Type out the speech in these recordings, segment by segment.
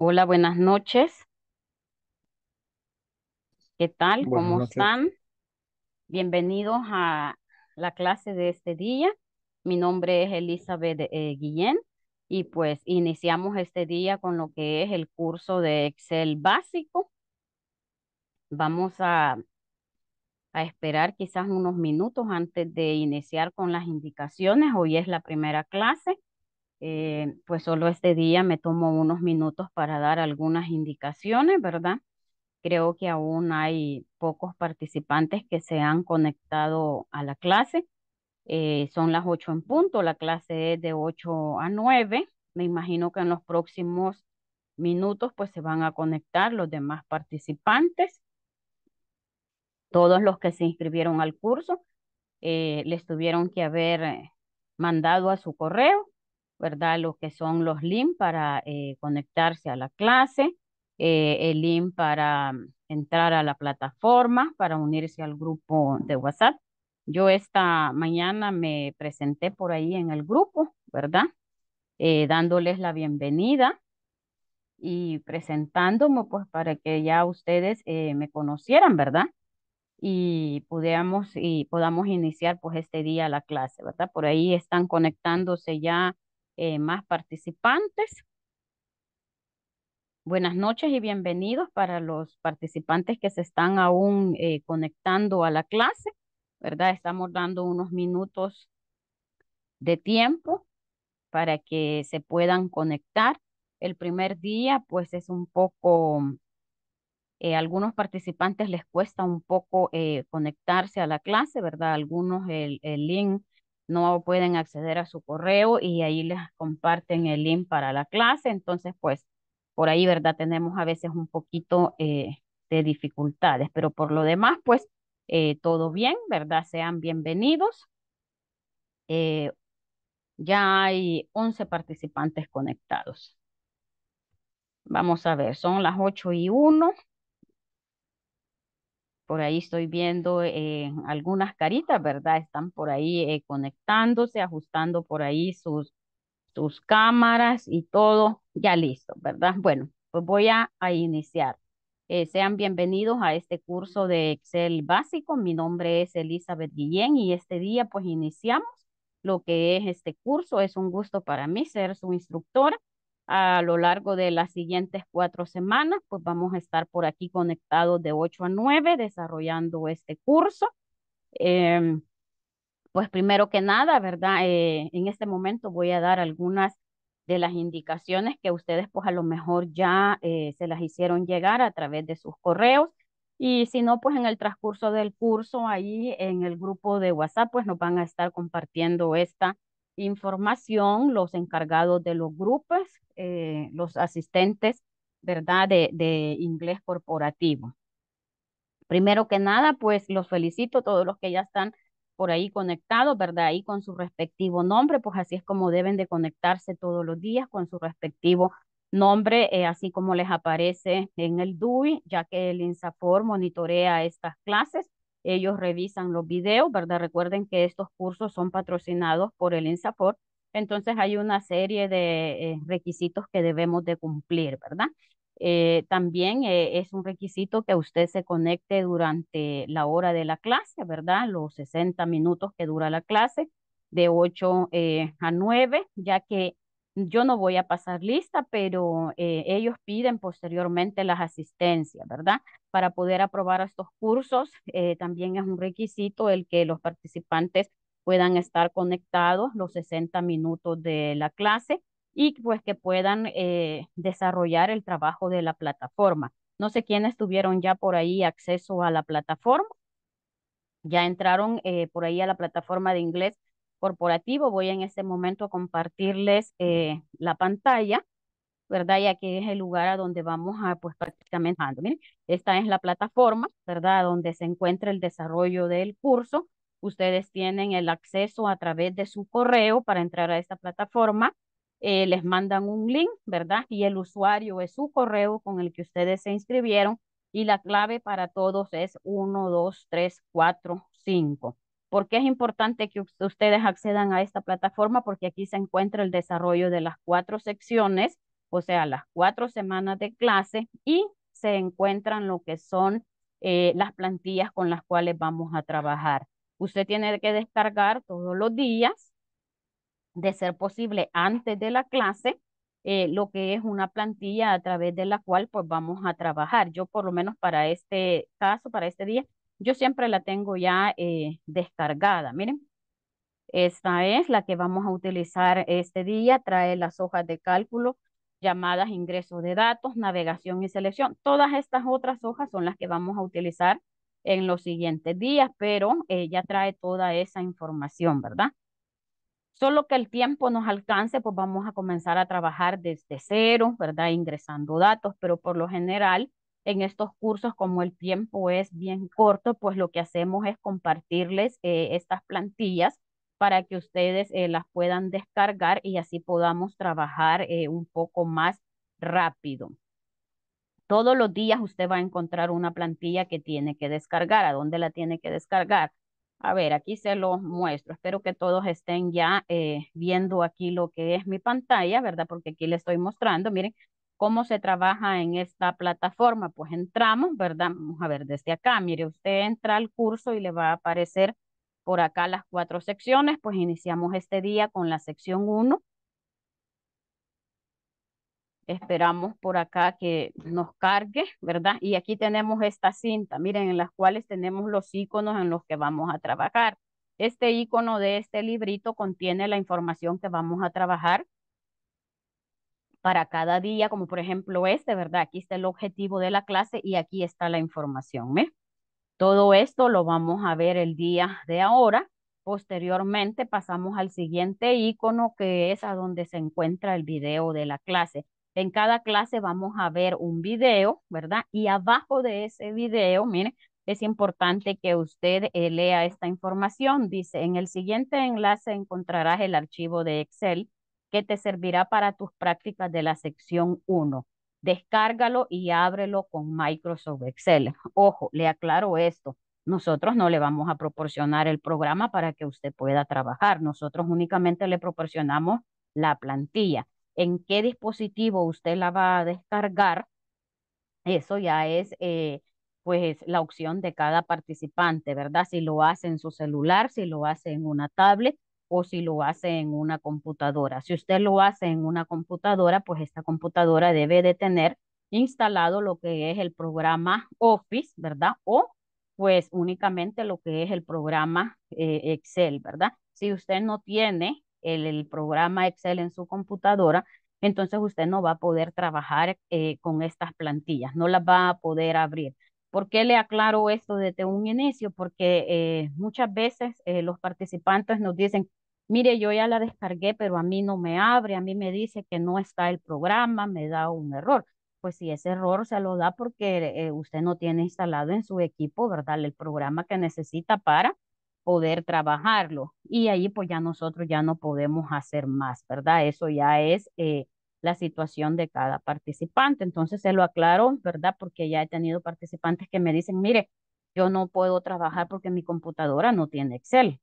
Hola, buenas noches. ¿Qué tal? ¿Cómo están? Bienvenidos a la clase de este día. Mi nombre es Elizabeth eh, Guillén y pues iniciamos este día con lo que es el curso de Excel básico. Vamos a, a esperar quizás unos minutos antes de iniciar con las indicaciones. Hoy es la primera clase. Eh, pues solo este día me tomo unos minutos para dar algunas indicaciones, ¿verdad? Creo que aún hay pocos participantes que se han conectado a la clase. Eh, son las 8 en punto, la clase es de 8 a 9. Me imagino que en los próximos minutos pues se van a conectar los demás participantes. Todos los que se inscribieron al curso eh, les tuvieron que haber mandado a su correo ¿verdad? Lo que son los links para eh, conectarse a la clase, eh, el link para mm, entrar a la plataforma, para unirse al grupo de WhatsApp. Yo esta mañana me presenté por ahí en el grupo, ¿verdad? Eh, dándoles la bienvenida y presentándome pues para que ya ustedes me conocieran, ¿verdad? y pudiéramos y podamos iniciar pues este día la clase, ¿verdad? Por ahí están conectándose ya eh, más participantes. Buenas noches y bienvenidos para los participantes que se están aún eh, conectando a la clase, ¿verdad? Estamos dando unos minutos de tiempo para que se puedan conectar. El primer día, pues es un poco, eh, algunos participantes les cuesta un poco eh, conectarse a la clase, ¿verdad? Algunos el, el link no pueden acceder a su correo y ahí les comparten el link para la clase. Entonces, pues, por ahí, ¿verdad? Tenemos a veces un poquito eh, de dificultades, pero por lo demás, pues, eh, todo bien, ¿verdad? Sean bienvenidos. Eh, ya hay 11 participantes conectados. Vamos a ver, son las 8 y 1. Por ahí estoy viendo eh, algunas caritas, ¿verdad? Están por ahí eh, conectándose, ajustando por ahí sus, sus cámaras y todo. Ya listo, ¿verdad? Bueno, pues voy a, iniciar. Eh, sean bienvenidos a este curso de Excel básico. Mi nombre es Elizabeth Guillén y este día pues iniciamos lo que es este curso. Es un gusto para mí ser su instructora a lo largo de las siguientes cuatro semanas, pues vamos a estar por aquí conectados de 8 a 9 desarrollando este curso. Em, pues primero que nada, ¿verdad? Eh, en este momento voy a dar algunas de las indicaciones que ustedes pues a lo mejor ya eh, se las hicieron llegar a través de sus correos y si no, pues en el transcurso del curso ahí en el grupo de WhatsApp pues nos van a estar compartiendo esta información, los encargados de los grupos, eh, los asistentes, ¿verdad?, de, inglés corporativo. Primero que nada, pues los felicito a todos los que ya están por ahí conectados, ¿verdad? ahí con su respectivo nombre, pues así es como deben de conectarse todos los días con su respectivo nombre, eh, así como les aparece en el DUI, ya que el INSAFOR monitorea estas clases ellos revisan los videos, ¿verdad? Recuerden que estos cursos son patrocinados por el INSAPOR, entonces hay una serie de eh, requisitos que debemos de cumplir, ¿verdad? Eh, también eh, es un requisito que usted se conecte durante la hora de la clase, ¿verdad? Los 60 minutos que dura la clase, de 8 a 9, ya que yo no voy a pasar lista, pero eh, ellos piden posteriormente las asistencias, ¿verdad? Para poder aprobar estos cursos, eh, también es un requisito el que los participantes puedan estar conectados los 60 minutos de la clase y pues que puedan eh, desarrollar el trabajo de la plataforma. No sé quiénes tuvieron ya por ahí acceso a la plataforma. Ya entraron por ahí a la plataforma de inglés corporativo. Voy en este momento a compartirles eh, la pantalla, ¿verdad? Y aquí es el lugar a donde vamos a, pues, prácticamente, miren, esta es la plataforma, ¿verdad? Donde se encuentra el desarrollo del curso. Ustedes tienen el acceso a través de su correo para entrar a esta plataforma. Eh, les mandan un link, ¿verdad? Y el usuario es su correo con el que ustedes se inscribieron y la clave para todos es uno, dos, 3, 4, 5. ¿Por qué es importante que ustedes accedan a esta plataforma? Porque aquí se encuentra el desarrollo de las cuatro secciones, o sea, las cuatro semanas de clase y se encuentran lo que son eh, las plantillas con las cuales vamos a trabajar. Usted tiene que descargar todos los días, de ser posible antes de la clase, eh, lo que es una plantilla a través de la cual pues vamos a trabajar. Yo por lo menos para este caso, para este día, yo siempre la tengo ya eh, descargada, miren. Esta es la que vamos a utilizar este día, trae las hojas de cálculo, llamadas ingresos de datos, navegación y selección. Todas estas otras hojas son las que vamos a utilizar en los siguientes días, pero eh, ya trae toda esa información, ¿verdad? Solo que el tiempo nos alcance, pues vamos a comenzar a trabajar desde cero, ¿verdad? Ingresando datos, pero por lo general en estos cursos, como el tiempo es bien corto, pues lo que hacemos es compartirles eh, estas plantillas para que ustedes eh, las puedan descargar y así podamos trabajar eh, un poco más rápido. Todos los días usted va a encontrar una plantilla que tiene que descargar. ¿A dónde la tiene que descargar? A ver, aquí se los muestro. Espero que todos estén ya viendo aquí lo que es mi pantalla, ¿verdad? Porque aquí le estoy mostrando. Miren, ¿Cómo se trabaja en esta plataforma? Pues entramos, ¿verdad? Vamos a ver desde acá. Mire, usted entra al curso y le va a aparecer por acá las cuatro secciones. Pues iniciamos este día con la sección 1. Esperamos por acá que nos cargue, ¿verdad? Y aquí tenemos esta cinta, miren, en las cuales tenemos los iconos en los que vamos a trabajar. Este icono de este librito contiene la información que vamos a trabajar para cada día, como por ejemplo este, ¿verdad? Aquí está el objetivo de la clase y aquí está la información. ¿me? Todo esto lo vamos a ver el día de ahora. Posteriormente pasamos al siguiente icono que es a donde se encuentra el video de la clase. En cada clase vamos a ver un video, ¿verdad? Y abajo de ese video, mire, es importante que usted eh, lea esta información. Dice, en el siguiente enlace encontrarás el archivo de Excel que te servirá para tus prácticas de la sección 1. Descárgalo y ábrelo con Microsoft Excel. Ojo, le aclaro esto. Nosotros no le vamos a proporcionar el programa para que usted pueda trabajar. Nosotros únicamente le proporcionamos la plantilla. En qué dispositivo usted la va a descargar, eso ya es eh, pues la opción de cada participante, ¿verdad? Si lo hace en su celular, si lo hace en una tablet o si lo hace en una computadora. Si usted lo hace en una computadora, pues esta computadora debe de tener instalado lo que es el programa Office, ¿verdad? O pues únicamente lo que es el programa eh, Excel, ¿verdad? Si usted no tiene el, programa Excel en su computadora, entonces usted no va a poder trabajar eh, con estas plantillas, no las va a poder abrir. ¿Por qué le aclaro esto desde un inicio? Porque eh, muchas veces eh, los participantes nos dicen, mire, yo ya la descargué, pero a mí no me abre, a mí me dice que no está el programa, me da un error. Pues si ese error se lo da porque eh, usted no tiene instalado en su equipo, ¿verdad? El programa que necesita para poder trabajarlo. Y ahí pues ya nosotros ya no podemos hacer más, ¿verdad? Eso ya es la situación de cada participante. Entonces se lo aclaro, ¿verdad? Porque ya he tenido participantes que me dicen, mire, yo no puedo trabajar porque mi computadora no tiene Excel.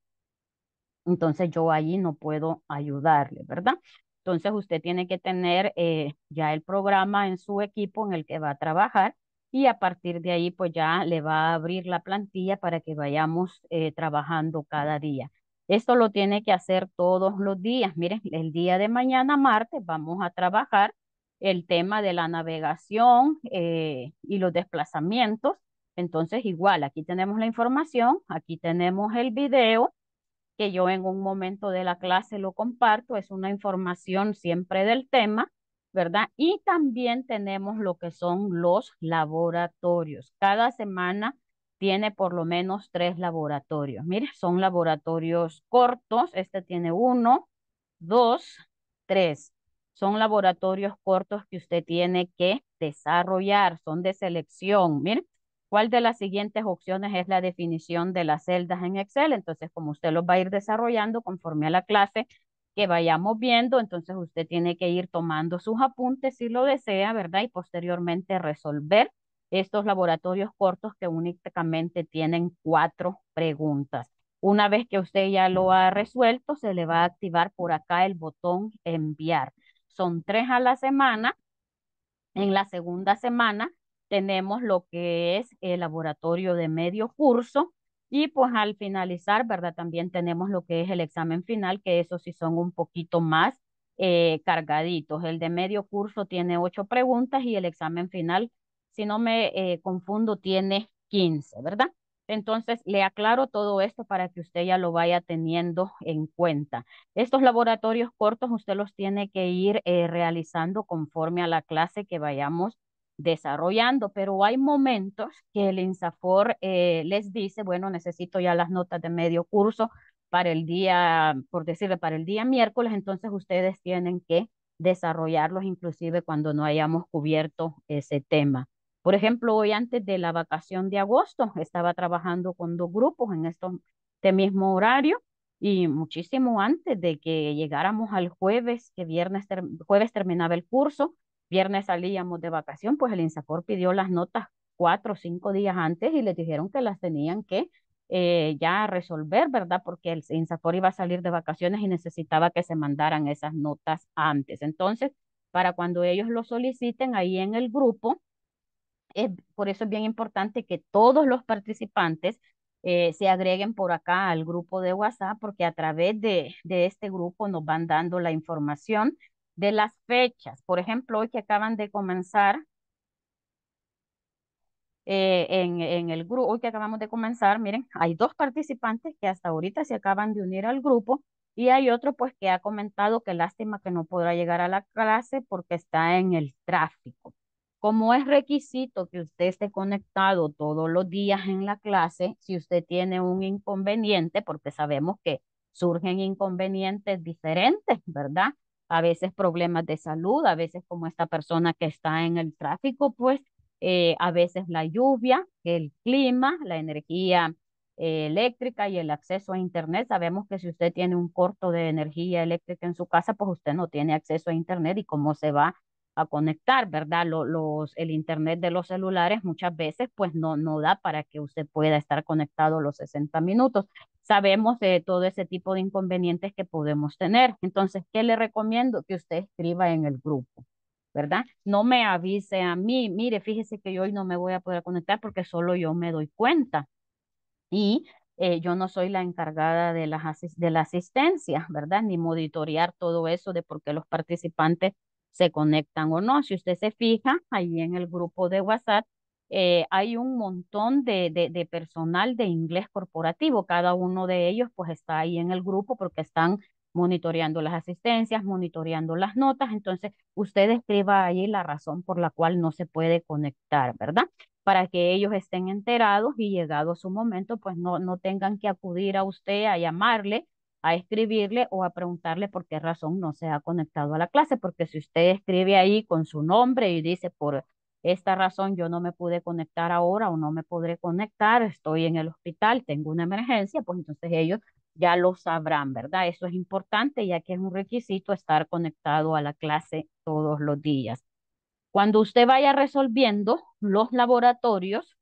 Entonces yo allí no puedo ayudarle, ¿verdad? Entonces usted tiene que tener eh, ya el programa en su equipo en el que va a trabajar y a partir de ahí pues ya le va a abrir la plantilla para que vayamos eh, trabajando cada día. Esto lo tiene que hacer todos los días. Miren, el día de mañana, martes, vamos a trabajar el tema de la navegación eh, y los desplazamientos. Entonces, igual, aquí tenemos la información, aquí tenemos el video, que yo en un momento de la clase lo comparto, es una información siempre del tema, ¿verdad? Y también tenemos lo que son los laboratorios. Cada semana tiene por lo menos tres laboratorios. Mire, son laboratorios cortos. Este tiene uno, dos, tres. Son laboratorios cortos que usted tiene que desarrollar. Son de selección. Miren, ¿cuál de las siguientes opciones es la definición de las celdas en Excel? Entonces, como usted los va a ir desarrollando conforme a la clase que vayamos viendo, entonces usted tiene que ir tomando sus apuntes si lo desea, ¿verdad? Y posteriormente resolver estos laboratorios cortos que únicamente tienen cuatro preguntas. Una vez que usted ya lo ha resuelto, se le va a activar por acá el botón enviar. Son tres a la semana. En la segunda semana tenemos lo que es el laboratorio de medio curso y pues al finalizar, ¿verdad? También tenemos lo que es el examen final, que eso sí son un poquito más eh, cargaditos. El de medio curso tiene ocho preguntas y el examen final si no me eh, confundo, tiene 15, ¿verdad? Entonces, le aclaro todo esto para que usted ya lo vaya teniendo en cuenta. Estos laboratorios cortos usted los tiene que ir eh, realizando conforme a la clase que vayamos desarrollando, pero hay momentos que el INSAFOR eh, les dice, bueno, necesito ya las notas de medio curso para el día, por decirle, para el día miércoles, entonces ustedes tienen que desarrollarlos inclusive cuando no hayamos cubierto ese tema. Por ejemplo, hoy antes de la vacación de agosto estaba trabajando con dos grupos en esto, este mismo horario y muchísimo antes de que llegáramos al jueves, que viernes jueves terminaba el curso, viernes salíamos de vacación, pues el INSACOR pidió las notas cuatro o cinco días antes y les dijeron que las tenían que eh, ya resolver, ¿verdad? Porque el INSACOR iba a salir de vacaciones y necesitaba que se mandaran esas notas antes. Entonces, para cuando ellos lo soliciten ahí en el grupo, por eso es bien importante que todos los participantes eh, se agreguen por acá al grupo de WhatsApp, porque a través de, este grupo nos van dando la información de las fechas. Por ejemplo, hoy que acaban de comenzar eh, en, el grupo, hoy que acabamos de comenzar, miren, hay dos participantes que hasta ahorita se acaban de unir al grupo y hay otro pues que ha comentado que lástima que no podrá llegar a la clase porque está en el tráfico. Como es requisito que usted esté conectado todos los días en la clase, si usted tiene un inconveniente, porque sabemos que surgen inconvenientes diferentes, ¿verdad? A veces problemas de salud, a veces como esta persona que está en el tráfico, pues eh, a veces la lluvia, el clima, la energía eh, eléctrica y el acceso a Internet. Sabemos que si usted tiene un corto de energía eléctrica en su casa, pues usted no tiene acceso a Internet y cómo se va a conectar, ¿verdad? Los, el internet de los celulares muchas veces pues no, no da para que usted pueda estar conectado los 60 minutos. Sabemos de todo ese tipo de inconvenientes que podemos tener. Entonces, ¿qué le recomiendo? Que usted escriba en el grupo, ¿verdad? No me avise a mí, mire, fíjese que yo hoy no me voy a poder conectar porque solo yo me doy cuenta. Y eh, yo no soy la encargada de, las de la asistencia, ¿verdad? Ni monitorear todo eso de por qué los participantes se conectan o no. Si usted se fija, ahí en el grupo de WhatsApp eh, hay un montón de, de, personal de inglés corporativo. Cada uno de ellos pues está ahí en el grupo porque están monitoreando las asistencias, monitoreando las notas. Entonces, usted escriba ahí la razón por la cual no se puede conectar, ¿verdad? Para que ellos estén enterados y llegado su momento, pues no, no tengan que acudir a usted a llamarle a escribirle o a preguntarle por qué razón no se ha conectado a la clase, porque si usted escribe ahí con su nombre y dice por esta razón yo no me pude conectar ahora o no me podré conectar, estoy en el hospital, tengo una emergencia, pues entonces ellos ya lo sabrán, ¿verdad? Eso es importante ya que es un requisito estar conectado a la clase todos los días. Cuando usted vaya resolviendo los laboratorios,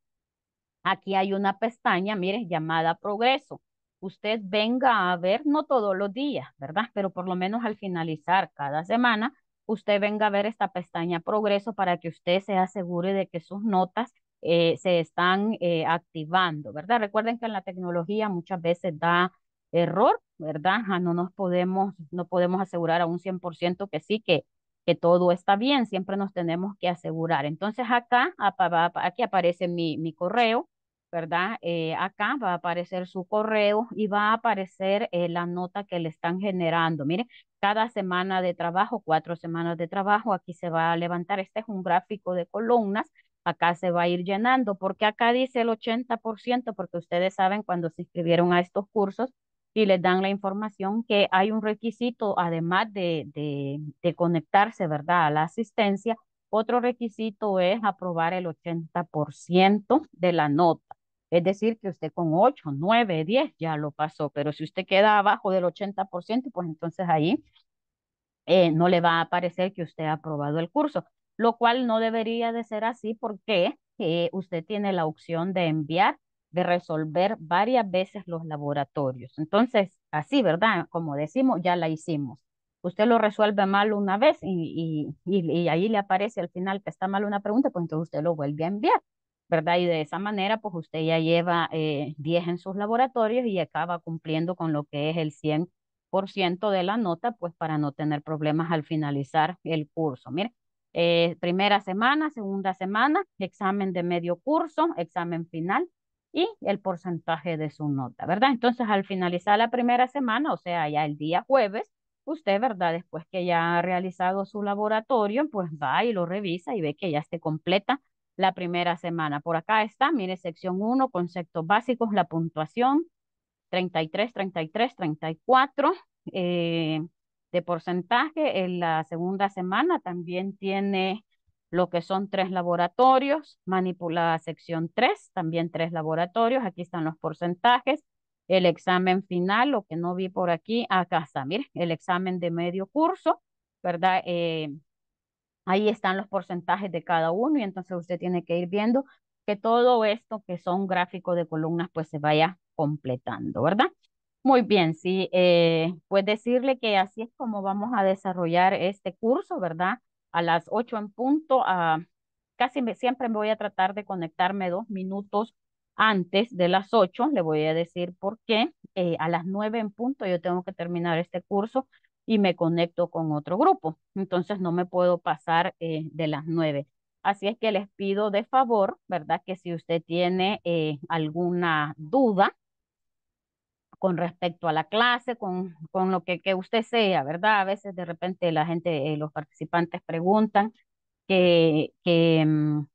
aquí hay una pestaña, mire, llamada progreso usted venga a ver, no todos los días, ¿verdad? Pero por lo menos al finalizar cada semana, usted venga a ver esta pestaña progreso para que usted se asegure de que sus notas eh, se están eh, activando, ¿verdad? Recuerden que en la tecnología muchas veces da error, ¿verdad? Ah, no nos podemos, no podemos asegurar a un 100% que sí, que, que todo está bien, siempre nos tenemos que asegurar. Entonces acá, aquí aparece mi, mi correo, ¿verdad? Eh, acá va a aparecer su correo y va a aparecer eh, la nota que le están generando. Miren, cada semana de trabajo, cuatro semanas de trabajo, aquí se va a levantar, este es un gráfico de columnas, acá se va a ir llenando, porque acá dice el 80%, porque ustedes saben cuando se inscribieron a estos cursos y les dan la información que hay un requisito, además de, de, de conectarse, ¿verdad?, a la asistencia, otro requisito es aprobar el 80% de la nota. Es decir, que usted con 8, 9, 10 ya lo pasó, pero si usted queda abajo del 80%, pues entonces ahí eh, no le va a aparecer que usted ha aprobado el curso, lo cual no debería de ser así porque eh, usted tiene la opción de enviar, de resolver varias veces los laboratorios. Entonces, así, ¿verdad? Como decimos, ya la hicimos usted lo resuelve mal una vez y, y, ahí le aparece al final que está mal una pregunta, pues entonces usted lo vuelve a enviar. ¿verdad? Y de esa manera, pues usted ya lleva 10 eh, en sus laboratorios y acaba cumpliendo con lo que es el 100% de la nota, pues para no tener problemas al finalizar el curso. Mire, eh, primera semana, segunda semana, examen de medio curso, examen final y el porcentaje de su nota, ¿verdad? Entonces, al finalizar la primera semana, o sea, ya el día jueves, usted, ¿verdad? Después que ya ha realizado su laboratorio, pues va y lo revisa y ve que ya esté completa la primera semana. Por acá está, mire, sección 1, conceptos básicos, la puntuación, 33, 33, 34 eh, de porcentaje. En la segunda semana también tiene lo que son tres laboratorios, manipula sección 3, también tres laboratorios, aquí están los porcentajes, el examen final, lo que no vi por aquí, acá está, mire, el examen de medio curso, ¿verdad? Eh, Ahí están los porcentajes de cada uno y entonces usted tiene que ir viendo que todo esto que son gráficos de columnas pues se vaya completando, ¿verdad? Muy bien, sí, eh, pues decirle que así es como vamos a desarrollar este curso, ¿verdad? A las 8 en punto, a, ah, casi siempre me voy a tratar de conectarme dos minutos antes de las 8, le voy a decir por qué, eh, a las 9 en punto yo tengo que terminar este curso y me conecto con otro grupo. Entonces no me puedo pasar eh, de las nueve. Así es que les pido de favor, ¿verdad? Que si usted tiene eh, alguna duda con respecto a la clase, con, con lo que, que, usted sea, ¿verdad? A veces de repente la gente, eh, los participantes preguntan que, que, mm,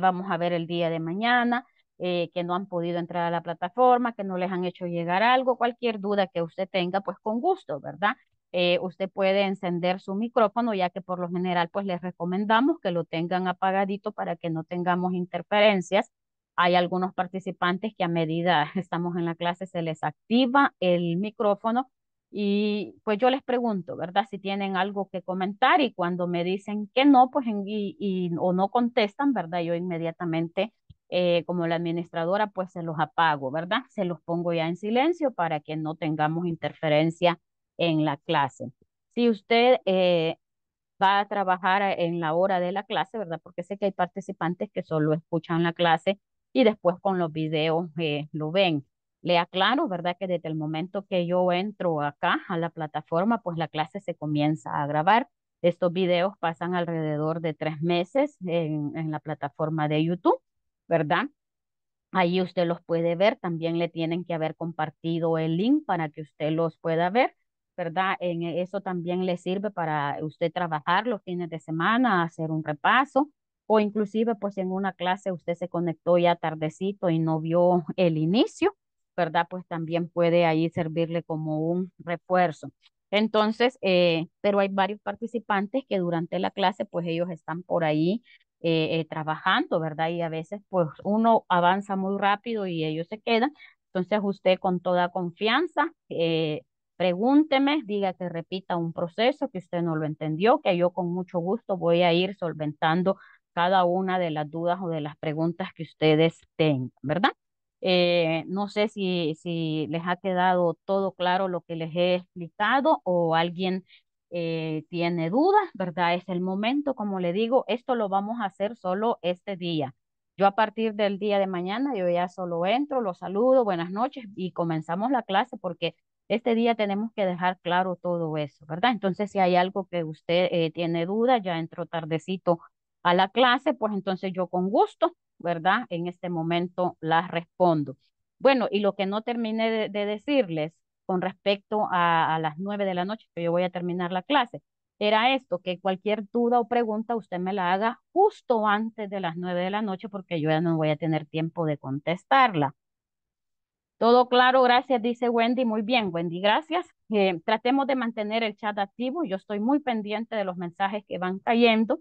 vamos a ver el día de mañana eh, que no han podido entrar a la plataforma, que no les han hecho llegar algo, cualquier duda que usted tenga, pues con gusto, ¿verdad? Eh, usted puede encender su micrófono, ya que por lo general, pues les recomendamos que lo tengan apagadito para que no tengamos interferencias. Hay algunos participantes que a medida estamos en la clase se les activa el micrófono y pues yo les pregunto, ¿verdad? Si tienen algo que comentar y cuando me dicen que no, pues o no contestan, ¿verdad? Yo inmediatamente eh, como la administradora, pues se los apago, ¿verdad? Se los pongo ya en silencio para que no tengamos interferencia en la clase. Si usted eh, va a trabajar eh, en la hora de la clase, ¿verdad? Porque sé que hay participantes que solo escuchan la clase y después con los videos lo ven. Le aclaro, ¿verdad? Que desde el momento que yo entro acá a la plataforma, pues la clase se comienza a grabar. Estos videos pasan alrededor de tres meses en la plataforma de YouTube. ¿verdad? Ahí usted los puede ver, también le tienen que haber compartido el link para que usted los pueda ver, ¿verdad? En e, eso también le sirve para usted trabajar los fines de semana, hacer un repaso o inclusive pues en una clase usted se conectó ya tardecito y no vio el inicio, ¿verdad? Pues también puede ahí servirle como un refuerzo. Entonces, eh, pero hay varios participantes que durante la clase, pues ellos están por ahí eh, eh, trabajando, ¿verdad? Y a veces pues uno avanza muy rápido y ellos se quedan. Entonces usted con toda confianza, eh, pregúnteme, diga que repita un proceso que usted no lo entendió, que yo con mucho gusto voy a ir solventando cada una de las dudas o de las preguntas que ustedes tengan, ¿verdad? no sé si, si les ha quedado todo claro lo que les he explicado o alguien eh, tiene dudas, ¿verdad? Es el momento, como le digo, esto lo vamos a hacer solo este día. Yo a partir del día de mañana, yo ya solo entro, lo saludo, buenas noches y comenzamos la clase porque este día tenemos que dejar claro todo eso, ¿verdad? Entonces, si hay algo que usted eh, tiene duda, ya entro tardecito a la clase, pues entonces yo con gusto, ¿verdad? En este momento las respondo. Bueno, y lo que no terminé de decirles con respecto a, las nueve de la noche, que yo voy a terminar la clase. Era esto, que cualquier duda o pregunta usted me la haga justo antes de las nueve de la noche porque yo ya no voy a tener tiempo de contestarla. Todo claro, gracias, dice Wendy. Muy bien, Wendy, gracias. Eh, tratemos de mantener el chat activo. Yo estoy muy pendiente de los mensajes que van cayendo.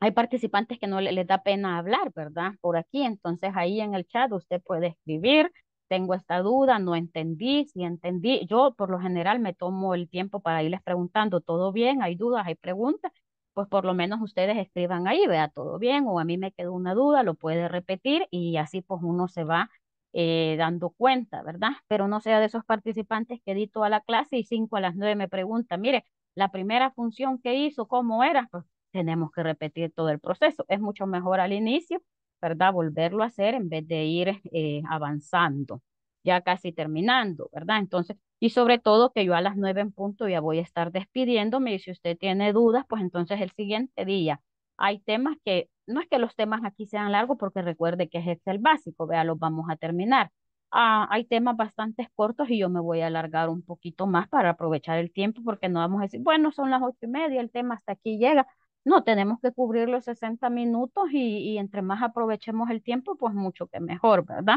Hay participantes que no les da pena hablar, ¿verdad? Por aquí, entonces ahí en el chat usted puede escribir tengo esta duda, no entendí, si entendí, yo por lo general me tomo el tiempo para irles preguntando, ¿todo bien? ¿Hay dudas? ¿Hay preguntas? Pues por lo menos ustedes escriban ahí, vea, ¿todo bien? O a mí me quedó una duda, lo puede repetir y así pues uno se va eh, dando cuenta, ¿verdad? Pero no sea de esos participantes que di toda la clase y cinco a las nueve me pregunta, mire, la primera función que hizo, ¿cómo era? Pues tenemos que repetir todo el proceso. Es mucho mejor al inicio ¿verdad? Volverlo a hacer en vez de ir eh, avanzando, ya casi terminando, ¿verdad? Entonces, y sobre todo que yo a las nueve en punto ya voy a estar despidiéndome y si usted tiene dudas, pues entonces el siguiente día. Hay temas que, no es que los temas aquí sean largos porque recuerde que es el básico, vea, los vamos a terminar. Ah, hay temas bastante cortos y yo me voy a alargar un poquito más para aprovechar el tiempo porque no vamos a decir, bueno, son las ocho y media, el tema hasta aquí llega. No, tenemos que cubrir los 60 minutos y, entre más aprovechemos el tiempo, pues mucho que mejor, ¿verdad?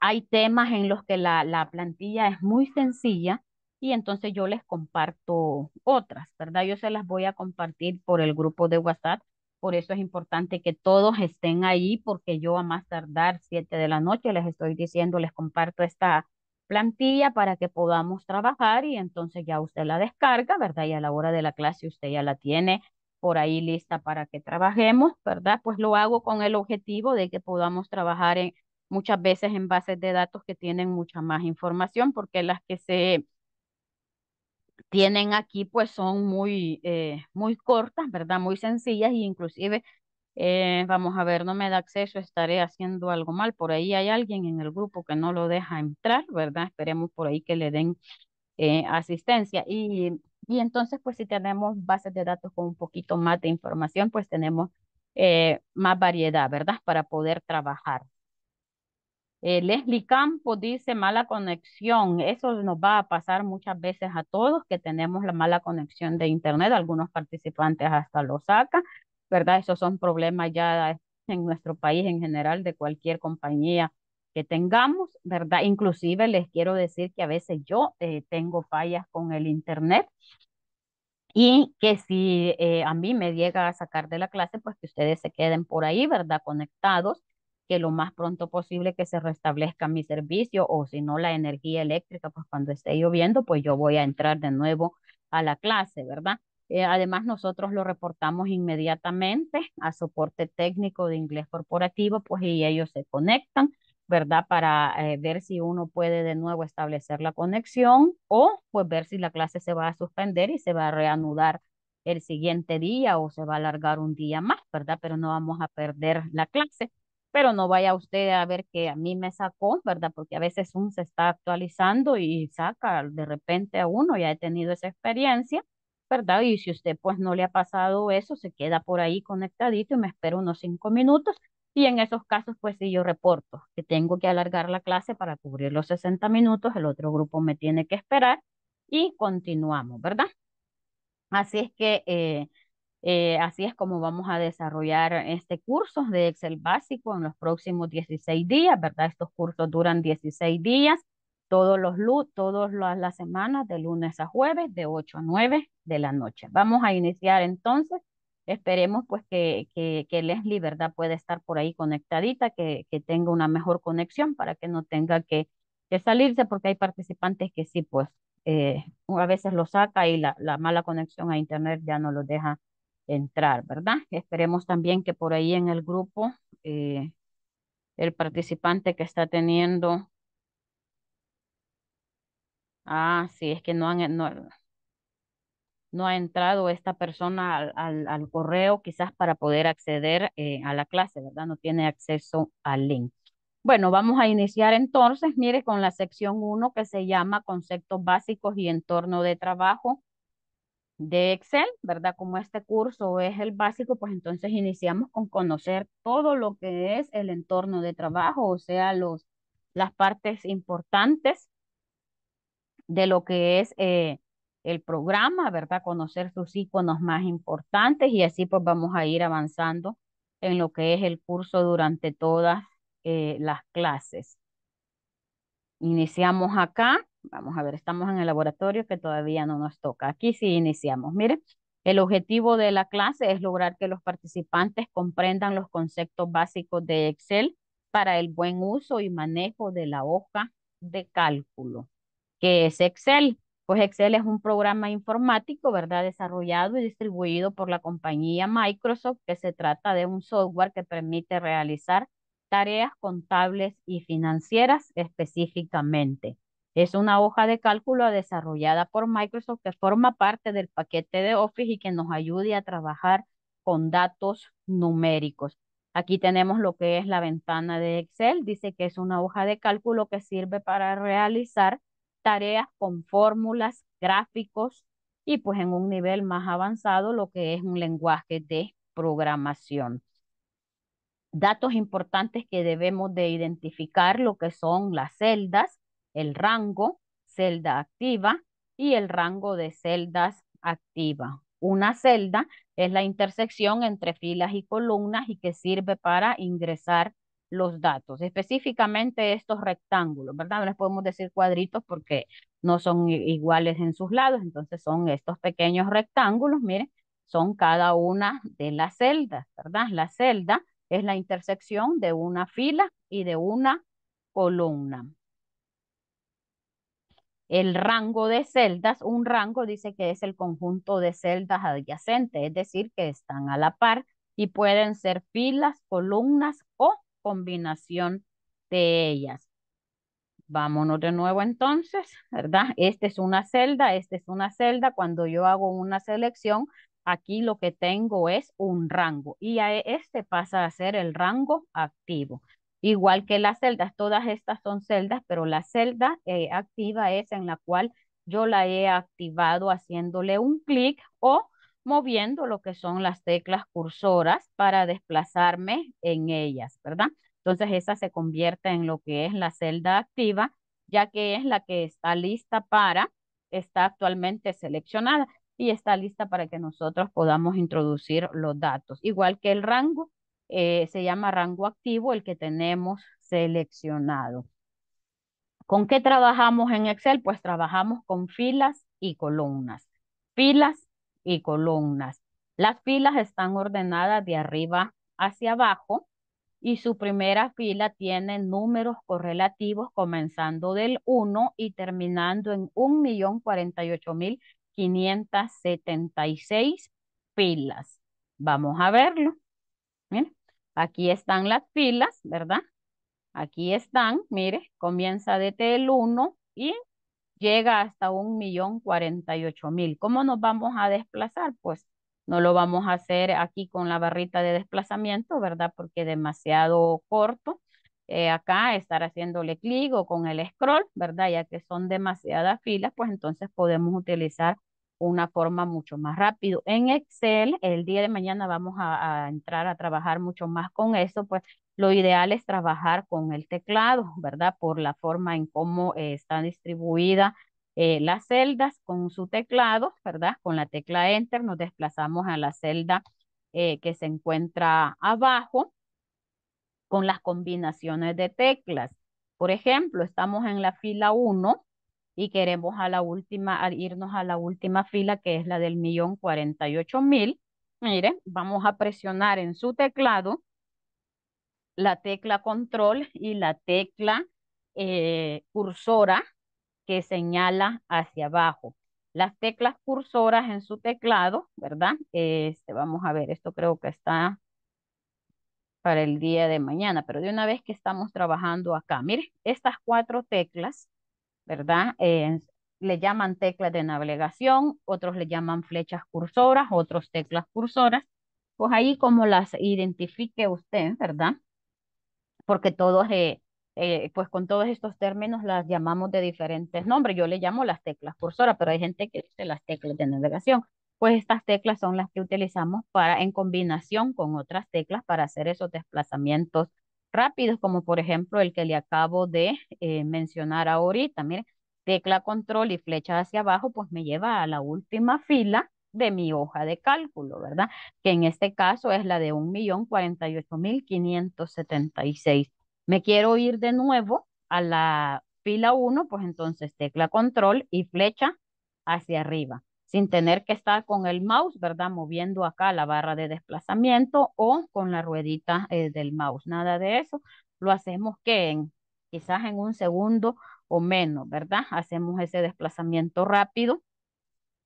Hay temas en los que la, la plantilla es muy sencilla y entonces yo les comparto otras, ¿verdad? Yo se las voy a compartir por el grupo de WhatsApp por eso es importante que todos estén ahí, porque yo a más tardar 7 de la noche les estoy diciendo, les comparto esta, plantilla para que podamos trabajar y entonces ya usted la descarga, ¿verdad? Y a la hora de la clase usted ya la tiene por ahí lista para que trabajemos, ¿verdad? Pues lo hago con el objetivo de que podamos trabajar en, muchas veces en bases de datos que tienen mucha más información, porque las que se tienen aquí pues son muy, eh, muy cortas, ¿verdad? Muy sencillas e inclusive eh, vamos a ver, no me da acceso, estaré haciendo algo mal. Por ahí hay alguien en el grupo que no lo deja entrar, ¿verdad? Esperemos por ahí que le den eh, asistencia. Y, entonces, pues si tenemos bases de datos con un poquito más de información, pues tenemos eh, más variedad, ¿verdad? Para poder trabajar. Leslie Campo dice mala conexión. Eso nos va a pasar muchas veces a todos que tenemos la mala conexión de internet. Algunos participantes hasta lo sacan. ¿verdad? Esos son problemas ya en nuestro país en general de cualquier compañía que tengamos, ¿verdad? Inclusive les quiero decir que a veces yo eh, tengo fallas con el Internet y que si eh, a mí me llega a sacar de la clase, pues que ustedes se queden por ahí, ¿verdad? Conectados, que lo más pronto posible que se restablezca mi servicio o si no la energía eléctrica, pues cuando esté lloviendo, pues yo voy a entrar de nuevo a la clase, ¿verdad? Eh, además, nosotros lo reportamos inmediatamente a soporte técnico de inglés corporativo, pues y ellos se conectan, ¿verdad? Para eh, ver si uno puede de nuevo establecer la conexión o pues ver si la clase se va a suspender y se va a reanudar el siguiente día o se va a alargar un día más, ¿verdad? Pero no vamos a perder la clase. Pero no vaya usted a ver que a mí me sacó, ¿verdad? Porque a veces uno se está actualizando y saca de repente a uno, ya he tenido esa experiencia ¿verdad? Y si usted pues no le ha pasado eso, se queda por ahí conectadito y me espero unos cinco minutos. Y en esos casos, pues si yo reporto que tengo que alargar la clase para cubrir los 60 minutos, el otro grupo me tiene que esperar y continuamos, ¿verdad? Así es que eh, eh, así es como vamos a desarrollar este curso de Excel básico en los próximos 16 días, ¿verdad? Estos cursos duran 16 días todos los todas las semanas, de lunes a jueves, de 8 a 9 de la noche. Vamos a iniciar entonces. Esperemos pues que, que, que Leslie, ¿verdad? pueda estar por ahí conectadita, que, que tenga una mejor conexión para que no tenga que, salirse, porque hay participantes que sí, pues eh, a veces lo saca y la, mala conexión a internet ya no lo deja entrar, ¿verdad? Esperemos también que por ahí en el grupo eh, el participante que está teniendo Ah, sí, es que no han, no, ha entrado esta persona al, correo quizás para poder acceder eh, a la clase, ¿verdad? No tiene acceso al link. Bueno, vamos a iniciar entonces, mire, con la sección 1 que se llama Conceptos Básicos y Entorno de Trabajo de Excel, ¿verdad? Como este curso es el básico, pues entonces iniciamos con conocer todo lo que es el entorno de trabajo, o sea, los, las partes importantes de lo que es eh, el programa, ¿verdad? Conocer sus iconos más importantes y así pues vamos a ir avanzando en lo que es el curso durante todas eh, las clases. Iniciamos acá, vamos a ver, estamos en el laboratorio que todavía no nos toca. Aquí sí iniciamos. Miren, el objetivo de la clase es lograr que los participantes comprendan los conceptos básicos de Excel para el buen uso y manejo de la hoja de cálculo. ¿Qué es Excel? Pues Excel es un programa informático, ¿verdad? Desarrollado y distribuido por la compañía Microsoft, que se trata de un software que permite realizar tareas contables y financieras específicamente. Es una hoja de cálculo desarrollada por Microsoft que forma parte del paquete de Office y que nos ayude a trabajar con datos numéricos. Aquí tenemos lo que es la ventana de Excel. Dice que es una hoja de cálculo que sirve para realizar tareas con fórmulas, gráficos y pues en un nivel más avanzado lo que es un lenguaje de programación. Datos importantes que debemos de identificar lo que son las celdas, el rango, celda activa y el rango de celdas activa. Una celda es la intersección entre filas y columnas y que sirve para ingresar los datos, específicamente estos rectángulos, ¿verdad? No les podemos decir cuadritos porque no son iguales en sus lados, entonces son estos pequeños rectángulos, miren, son cada una de las celdas, ¿verdad? La celda es la intersección de una fila y de una columna. El rango de celdas, un rango dice que es el conjunto de celdas adyacentes, es decir, que están a la par y pueden ser filas, columnas o combinación de ellas. Vámonos de nuevo entonces, ¿verdad? Esta es una celda, esta es una celda. Cuando yo hago una selección, aquí lo que tengo es un rango y a e, este pasa a ser el rango activo. Igual que las celdas, todas estas son celdas, pero la celda eh, activa es en la cual yo la he activado haciéndole un clic o moviendo lo que son las teclas cursoras para desplazarme en ellas, ¿verdad? Entonces esa se convierte en lo que es la celda activa, ya que es la que está lista para, está actualmente seleccionada y está lista para que nosotros podamos introducir los datos. Igual que el rango, eh, se llama rango activo el que tenemos seleccionado. ¿Con qué trabajamos en Excel? Pues trabajamos con filas y columnas. Filas y columnas. Las filas están ordenadas de arriba hacia abajo y su primera fila tiene números correlativos comenzando del 1 y terminando en 1.048.576 filas. Vamos a verlo. aquí están las filas, ¿verdad? Aquí están, mire, comienza desde el 1 y llega hasta un millón cuarenta y ocho mil. ¿Cómo nos vamos a desplazar? Pues no lo vamos a hacer aquí con la barrita de desplazamiento, ¿verdad? Porque es demasiado corto. Eh, acá estar haciéndole clic o con el scroll, ¿verdad? Ya que son demasiadas filas, pues entonces podemos utilizar una forma mucho más rápido. En Excel, el día de mañana vamos a, a entrar a trabajar mucho más con eso, pues lo ideal es trabajar con el teclado, ¿verdad? Por la forma en cómo eh, están distribuidas eh, las celdas con su teclado, ¿verdad? Con la tecla Enter nos desplazamos a la celda eh, que se encuentra abajo con las combinaciones de teclas. Por ejemplo, estamos en la fila 1 y queremos a la última, irnos a la última fila que es la del millón cuarenta y ocho mil. Mire, vamos a presionar en su teclado la tecla control y la tecla eh, cursora que señala hacia abajo. Las teclas cursoras en su teclado, ¿verdad? Este, vamos a ver, esto creo que está para el día de mañana, pero de una vez que estamos trabajando acá, mire, estas cuatro teclas, ¿verdad? Eh, le llaman teclas de navegación, otros le llaman flechas cursoras, otros teclas cursoras. Pues ahí como las identifique usted, ¿verdad? porque todos, eh, eh, pues con todos estos términos las llamamos de diferentes nombres. Yo le llamo las teclas cursora, pero hay gente que dice las teclas de navegación. Pues estas teclas son las que utilizamos para, en combinación con otras teclas para hacer esos desplazamientos rápidos, como por ejemplo el que le acabo de eh, mencionar ahorita. Miren, tecla control y flecha hacia abajo, pues me lleva a la última fila de mi hoja de cálculo, ¿verdad? Que en este caso es la de 1.048.576. Me quiero ir de nuevo a la fila 1, pues entonces tecla control y flecha hacia arriba, sin tener que estar con el mouse, ¿verdad? Moviendo acá la barra de desplazamiento o con la ruedita eh, del mouse. Nada de eso. Lo hacemos que quizás en un segundo o menos, ¿verdad? Hacemos ese desplazamiento rápido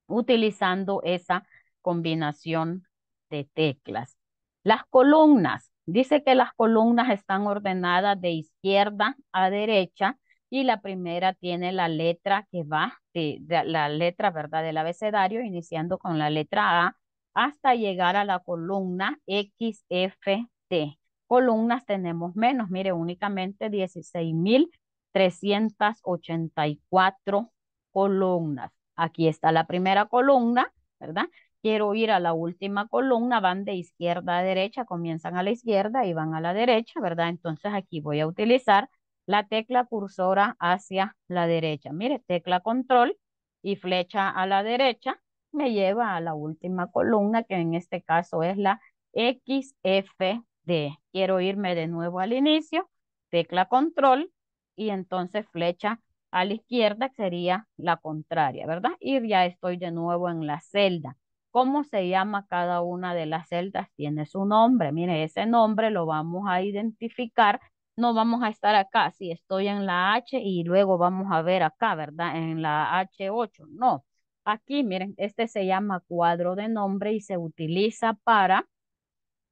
utilizando esa combinación de teclas. Las columnas. Dice que las columnas están ordenadas de izquierda a derecha y la primera tiene la letra que va, de, la letra ¿verdad? del abecedario, iniciando con la letra A hasta llegar a la columna XFT. Columnas tenemos menos, mire, únicamente 16.384 columnas. Aquí está la primera columna, ¿verdad? Quiero ir a la última columna, van de izquierda a derecha, comienzan a la izquierda y van a la derecha, ¿verdad? Entonces aquí voy a utilizar la tecla cursora hacia la derecha. Mire, tecla control y flecha a la derecha me lleva a la última columna, que en este caso es la XFD. Quiero irme de nuevo al inicio, tecla control y entonces flecha a la izquierda, sería la contraria, ¿verdad? Y ya estoy de nuevo en la celda. ¿Cómo se llama cada una de las celdas? Tiene su nombre. Mire, ese nombre lo vamos a identificar. No vamos a estar acá. Si estoy en la H y luego vamos a ver acá, ¿verdad? En la H8. No. Aquí, miren, este se llama cuadro de nombre y se utiliza para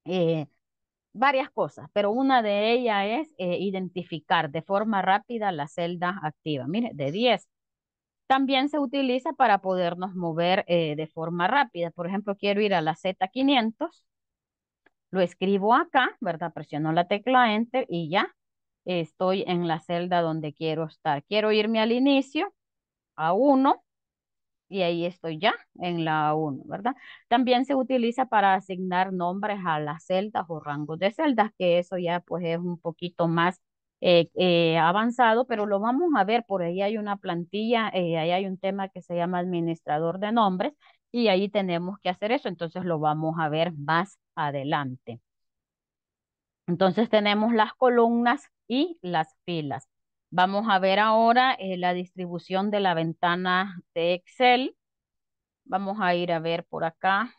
eh, varias cosas, pero una de ellas es eh, identificar de forma rápida la celda activa. Mire, de 10. También se utiliza para podernos mover eh, de forma rápida. Por ejemplo, quiero ir a la Z500, lo escribo acá, ¿verdad? Presiono la tecla Enter y ya estoy en la celda donde quiero estar. Quiero irme al inicio, a 1, y ahí estoy ya en la 1, ¿verdad? También se utiliza para asignar nombres a las celdas o rangos de celdas, que eso ya pues es un poquito más eh, eh, avanzado, pero lo vamos a ver, por ahí hay una plantilla, eh, ahí hay un tema que se llama administrador de nombres y ahí tenemos que hacer eso, entonces lo vamos a ver más adelante. Entonces tenemos las columnas y las filas. Vamos a ver ahora eh, la distribución de la ventana de Excel. Vamos a ir a ver por acá,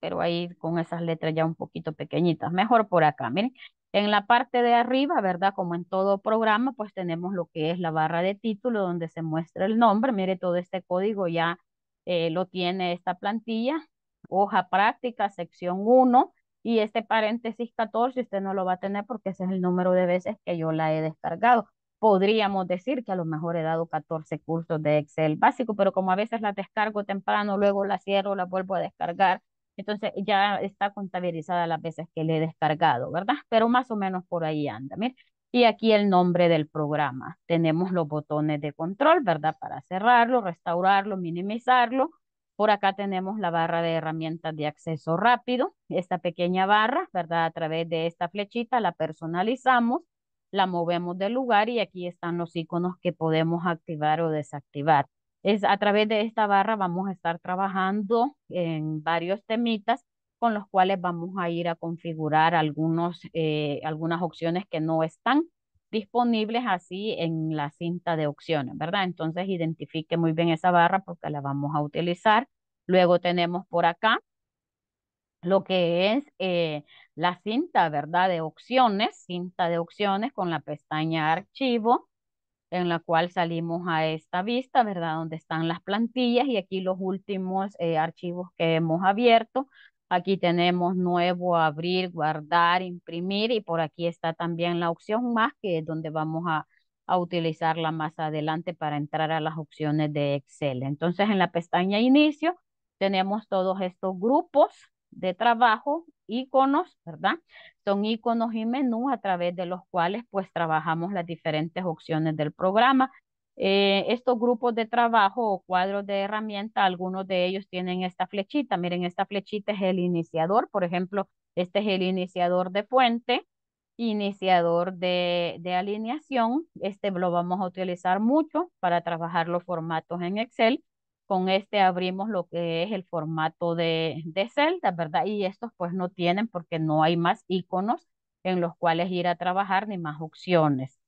pero ahí con esas letras ya un poquito pequeñitas. Mejor por acá, miren. En la parte de arriba, ¿verdad? Como en todo programa, pues tenemos lo que es la barra de título donde se muestra el nombre. Mire, todo este código ya eh, lo tiene esta plantilla. Hoja práctica, sección 1. Y este paréntesis 14 usted no lo va a tener porque ese es el número de veces que yo la he descargado podríamos decir que a lo mejor he dado 14 cursos de Excel básico, pero como a veces la descargo temprano, luego la cierro, la vuelvo a descargar, entonces ya está contabilizada las veces que le he descargado, ¿verdad? Pero más o menos por ahí anda, Y aquí el nombre del programa. Tenemos los botones de control, ¿verdad? Para cerrarlo, restaurarlo, minimizarlo. Por acá tenemos la barra de herramientas de acceso rápido. Esta pequeña barra, ¿verdad? A través de esta flechita la personalizamos la movemos del lugar y aquí están los iconos que podemos activar o desactivar. Es a través de esta barra vamos a estar trabajando en varios temitas con los cuales vamos a ir a configurar algunos, eh, algunas opciones que no están disponibles así en la cinta de opciones, ¿verdad? Entonces identifique muy bien esa barra porque la vamos a utilizar. Luego tenemos por acá lo que es eh, la cinta, ¿verdad? De opciones, cinta de opciones con la pestaña archivo, en la cual salimos a esta vista, ¿verdad? Donde están las plantillas y aquí los últimos eh, archivos que hemos abierto. Aquí tenemos nuevo, abrir, guardar, imprimir y por aquí está también la opción más que es donde vamos a, a utilizarla más adelante para entrar a las opciones de Excel. Entonces en la pestaña inicio tenemos todos estos grupos de trabajo, iconos, ¿verdad? Son iconos y menú a través de los cuales pues trabajamos las diferentes opciones del programa. Eh, estos grupos de trabajo o cuadros de herramienta, algunos de ellos tienen esta flechita. Miren, esta flechita es el iniciador. Por ejemplo, este es el iniciador de puente iniciador de, de alineación. Este lo vamos a utilizar mucho para trabajar los formatos en Excel. Con este abrimos lo que es el formato de, celda, ¿verdad? Y estos pues no tienen porque no hay más iconos en los cuales ir a trabajar ni más opciones.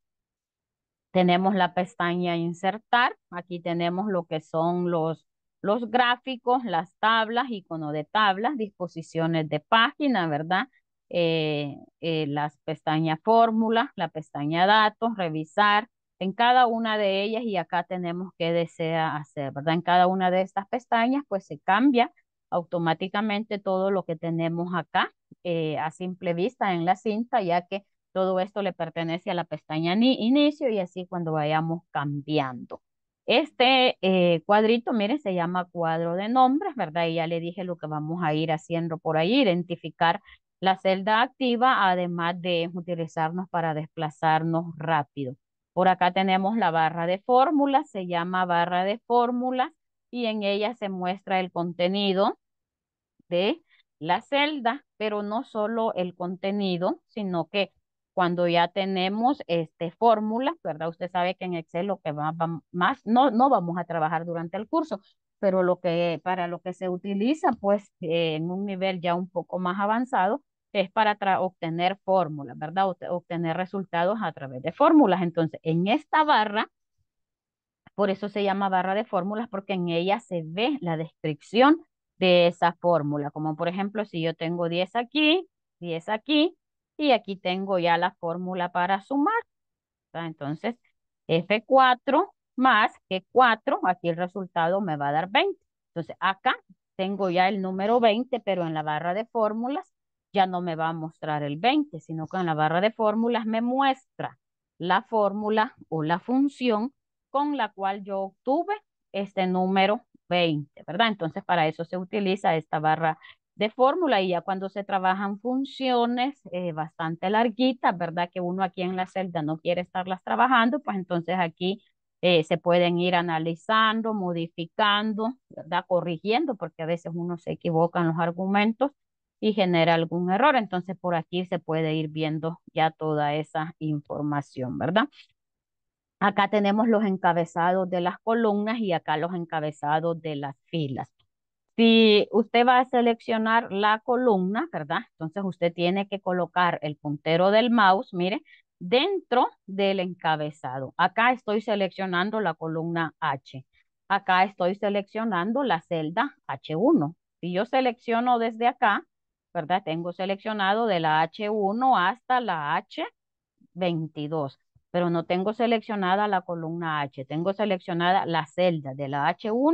Tenemos la pestaña insertar. Aquí tenemos lo que son los, los gráficos, las tablas, icono de tablas, disposiciones de página, ¿verdad? Eh, eh, las pestañas fórmulas, la pestaña datos, revisar, en cada una de ellas y acá tenemos que desea hacer, ¿verdad? En cada una de estas pestañas pues se cambia automáticamente todo lo que tenemos acá eh, a simple vista en la cinta ya que todo esto le pertenece a la pestaña inicio y así cuando vayamos cambiando. Este eh, cuadrito, miren, se llama cuadro de nombres, ¿verdad? Y ya le dije lo que vamos a ir haciendo por ahí, identificar la celda activa, además de utilizarnos para desplazarnos rápido. Por acá tenemos la barra de fórmulas, se llama barra de fórmulas y en ella se muestra el contenido de la celda, pero no solo el contenido, sino que cuando ya tenemos este, fórmulas, ¿verdad? Usted sabe que en Excel lo que más, más no, no vamos a trabajar durante el curso, pero lo que, para lo que se utiliza, pues en un nivel ya un poco más avanzado, es para obtener fórmulas, ¿verdad? obtener resultados a través de fórmulas. Entonces, en esta barra, por eso se llama barra de fórmulas, porque en ella se ve la descripción de esa fórmula. Como por ejemplo, si yo tengo 10 aquí, 10 aquí, y aquí tengo ya la fórmula para sumar. Entonces, F4 más G4, aquí el resultado me va a dar 20. Entonces, acá tengo ya el número 20, pero en la barra de fórmulas ya no me va a mostrar el 20, sino que en la barra de fórmulas me muestra la fórmula o la función con la cual yo obtuve este número 20, ¿verdad? Entonces para eso se utiliza esta barra de fórmula y ya cuando se trabajan funciones eh, bastante larguitas, ¿verdad? Que uno aquí en la celda no quiere estarlas trabajando, pues entonces aquí eh, se pueden ir analizando, modificando, ¿verdad? Corrigiendo, porque a veces uno se equivoca en los argumentos y genera algún error. Entonces por aquí se puede ir viendo ya toda esa información, ¿verdad? Acá tenemos los encabezados de las columnas y acá los encabezados de las filas. Si usted va a seleccionar la columna, ¿verdad? Entonces usted tiene que colocar el puntero del mouse, mire, dentro del encabezado. Acá estoy seleccionando la columna H. Acá estoy seleccionando la celda H1. Si yo selecciono desde acá, ¿verdad? Tengo seleccionado de la H1 hasta la H22, pero no tengo seleccionada la columna H, tengo seleccionada la celda de la H1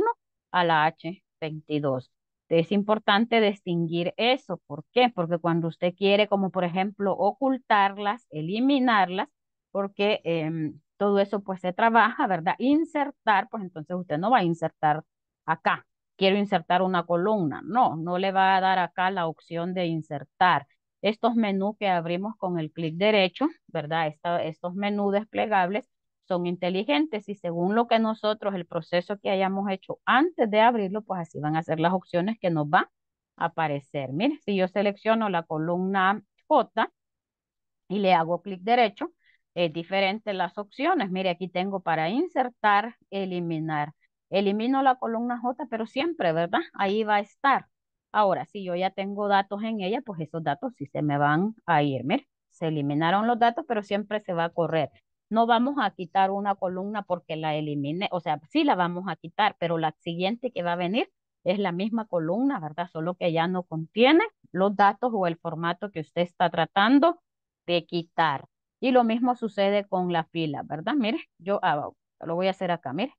a la H22. Es importante distinguir eso. ¿Por qué? Porque cuando usted quiere, como por ejemplo, ocultarlas, eliminarlas, porque em, todo eso pues se trabaja, ¿verdad? Insertar, pues entonces usted no va a insertar acá, quiero insertar una columna. No, no le va a dar acá la opción de insertar. Estos menús que abrimos con el clic derecho, ¿verdad? estos menús desplegables son inteligentes y según lo que nosotros, el proceso que hayamos hecho antes de abrirlo, pues así van a ser las opciones que nos va a aparecer. Mire, si yo selecciono la columna J y le hago clic derecho, es diferente las opciones. Mire, aquí tengo para insertar, eliminar, Elimino la columna J, pero siempre, ¿verdad? Ahí va a estar. Ahora, si yo ya tengo datos en ella, pues esos datos sí se me van a ir. mire. se eliminaron los datos, pero siempre se va a correr. No vamos a quitar una columna porque la elimine, o sea, sí la vamos a quitar, pero la siguiente que va a venir es la misma columna, ¿verdad? Solo que ya no contiene los datos o el formato que usted está tratando de quitar. Y lo mismo sucede con la fila, ¿verdad? Mire, yo ah, lo voy a hacer acá, mire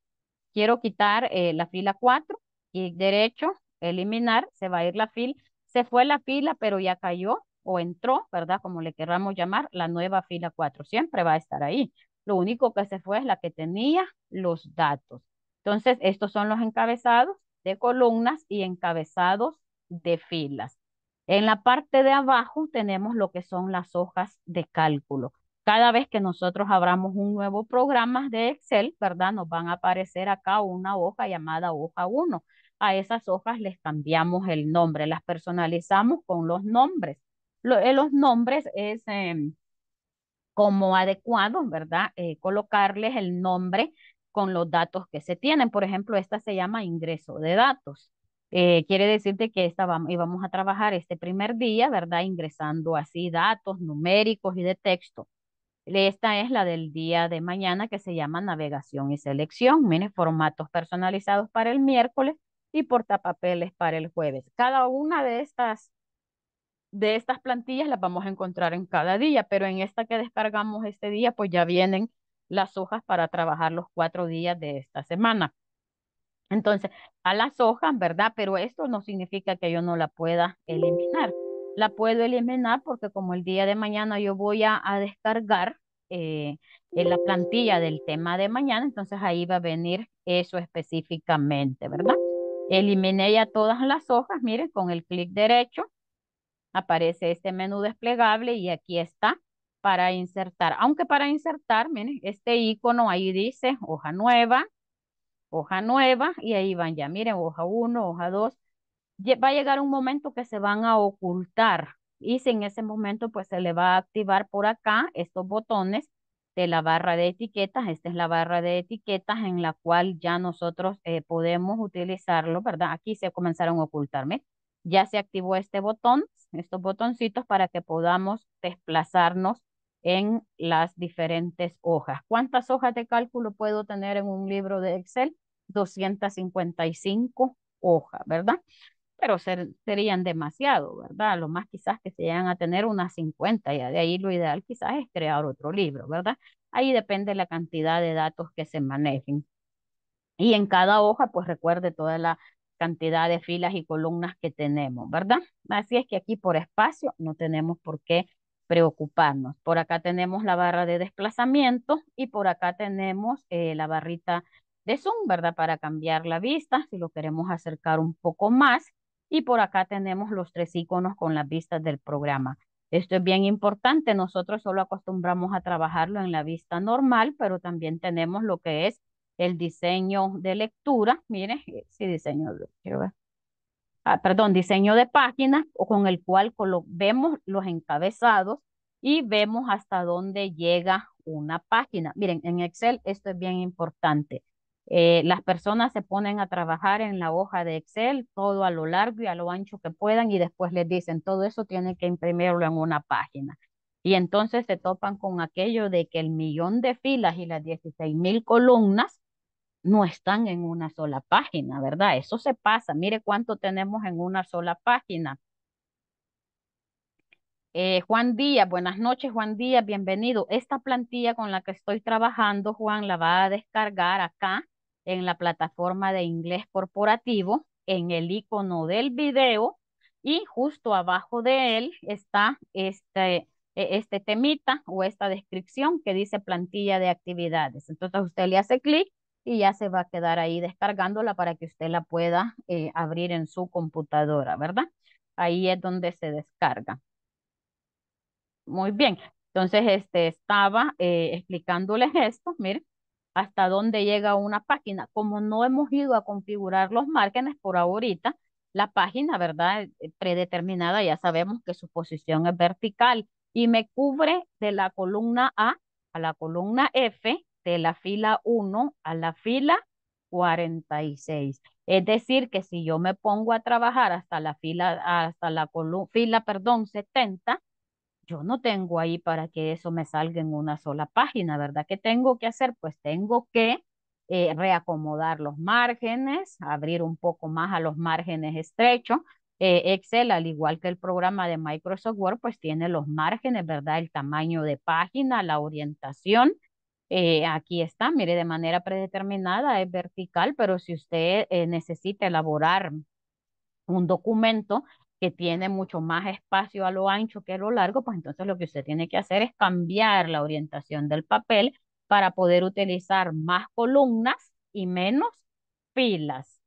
quiero quitar eh, la fila 4, y derecho, eliminar, se va a ir la fila, se fue la fila, pero ya cayó o entró, ¿verdad? Como le querramos llamar, la nueva fila 4, siempre va a estar ahí. Lo único que se fue es la que tenía los datos. Entonces, estos son los encabezados de columnas y encabezados de filas. En la parte de abajo tenemos lo que son las hojas de cálculo. Cada vez que nosotros abramos un nuevo programa de Excel, ¿verdad? Nos van a aparecer acá una hoja llamada hoja 1. A esas hojas les cambiamos el nombre, las personalizamos con los nombres. Eh, los nombres es em, como adecuado, ¿verdad? Eh, colocarles el nombre con los datos que se tienen. Por ejemplo, esta se llama ingreso de datos. Eh, quiere decirte que esta vamos, íbamos a trabajar este primer día, ¿verdad? Ingresando así datos numéricos y de texto. Esta es la del día de mañana que se llama navegación y selección. Miren, formatos personalizados para el miércoles y portapapeles para el jueves. Cada una de estas, de estas plantillas las vamos a encontrar en cada día, pero en esta que descargamos este día, pues ya vienen las hojas para trabajar los cuatro días de esta semana. Entonces, a las hojas, ¿verdad? Pero esto no significa que yo no la pueda eliminar la puedo eliminar porque como el día de mañana yo voy a, descargar eh, en la plantilla del tema de mañana, entonces ahí va a venir eso específicamente, ¿verdad? Eliminé ya todas las hojas, miren, con el clic derecho aparece este menú desplegable y aquí está para insertar. Aunque para insertar, miren, este icono ahí dice hoja nueva, hoja nueva y ahí van ya, miren, hoja 1, hoja 2, va a llegar un momento que se van a ocultar y si en ese momento pues se le va a activar por acá estos botones de la barra de etiquetas. Esta es la barra de etiquetas en la cual ya nosotros eh, podemos utilizarlo, ¿verdad? Aquí se comenzaron a ocultarme. Ya se activó este botón, estos botoncitos para que podamos desplazarnos en las diferentes hojas. ¿Cuántas hojas de cálculo puedo tener en un libro de Excel? 255 hojas, ¿verdad? pero serían demasiado, ¿verdad? Lo más quizás que se llegan a tener unas 50, ya de ahí lo ideal quizás es crear otro libro, ¿verdad? Ahí depende la cantidad de datos que se manejen. Y en cada hoja, pues recuerde toda la cantidad de filas y columnas que tenemos, ¿verdad? Así es que aquí por espacio no tenemos por qué preocuparnos. Por acá tenemos la barra de desplazamiento y por acá tenemos eh, la barrita de zoom, ¿verdad? Para cambiar la vista, si lo queremos acercar un poco más. Y por acá tenemos los tres iconos con las vistas del programa. Esto es bien importante, nosotros solo acostumbramos a trabajarlo en la vista normal, pero también tenemos lo que es el diseño de lectura, miren, eh, sí, diseño de ah, perdón, diseño de página con el cual vemos los encabezados y vemos hasta dónde llega una página. Miren, en Excel esto es bien importante. Eh, las personas se ponen a trabajar en la hoja de Excel, todo a lo largo y a lo ancho que puedan, y después les dicen, todo eso tiene que imprimirlo en una página. Y entonces se topan con aquello de que el millón de filas y las 16 mil columnas no están en una sola página, ¿verdad? Eso se pasa. Mire cuánto tenemos en una sola página. Eh, Juan Díaz, buenas noches, Juan Díaz, bienvenido. Esta plantilla con la que estoy trabajando, Juan, la va a descargar acá en la plataforma de inglés corporativo, en el icono del video y justo abajo de él está este, e, este temita o esta descripción que dice plantilla de actividades. Entonces usted le hace clic y ya se va a quedar ahí descargándola para que usted la pueda eh, abrir en su computadora, ¿verdad? Ahí es donde se descarga. Muy bien, entonces este, estaba eh, explicándoles esto, miren, hasta dónde llega una página. Como no hemos ido a configurar los márgenes por ahorita, la página, ¿verdad? Eh, predeterminada, ya sabemos que su posición es vertical y me cubre de la columna A a la columna F, de la fila 1 a la fila 46. Es decir, que si yo me pongo a trabajar hasta la fila, hasta la fila, perdón, 70, yo no tengo ahí para que eso me salga en una sola página, ¿verdad? ¿Qué tengo que hacer? Pues tengo que eh, reacomodar los márgenes, abrir un poco más a los márgenes estrechos. Eh, Excel, al igual que el programa de Microsoft Word, pues tiene los márgenes, ¿verdad? El tamaño de página, la orientación. Eh, aquí está, mire, de manera predeterminada, es vertical, pero si usted necesita elaborar un documento que tiene mucho más espacio a lo ancho que a lo largo, pues entonces lo que usted tiene que hacer es cambiar la orientación del papel para poder utilizar más columnas y menos filas.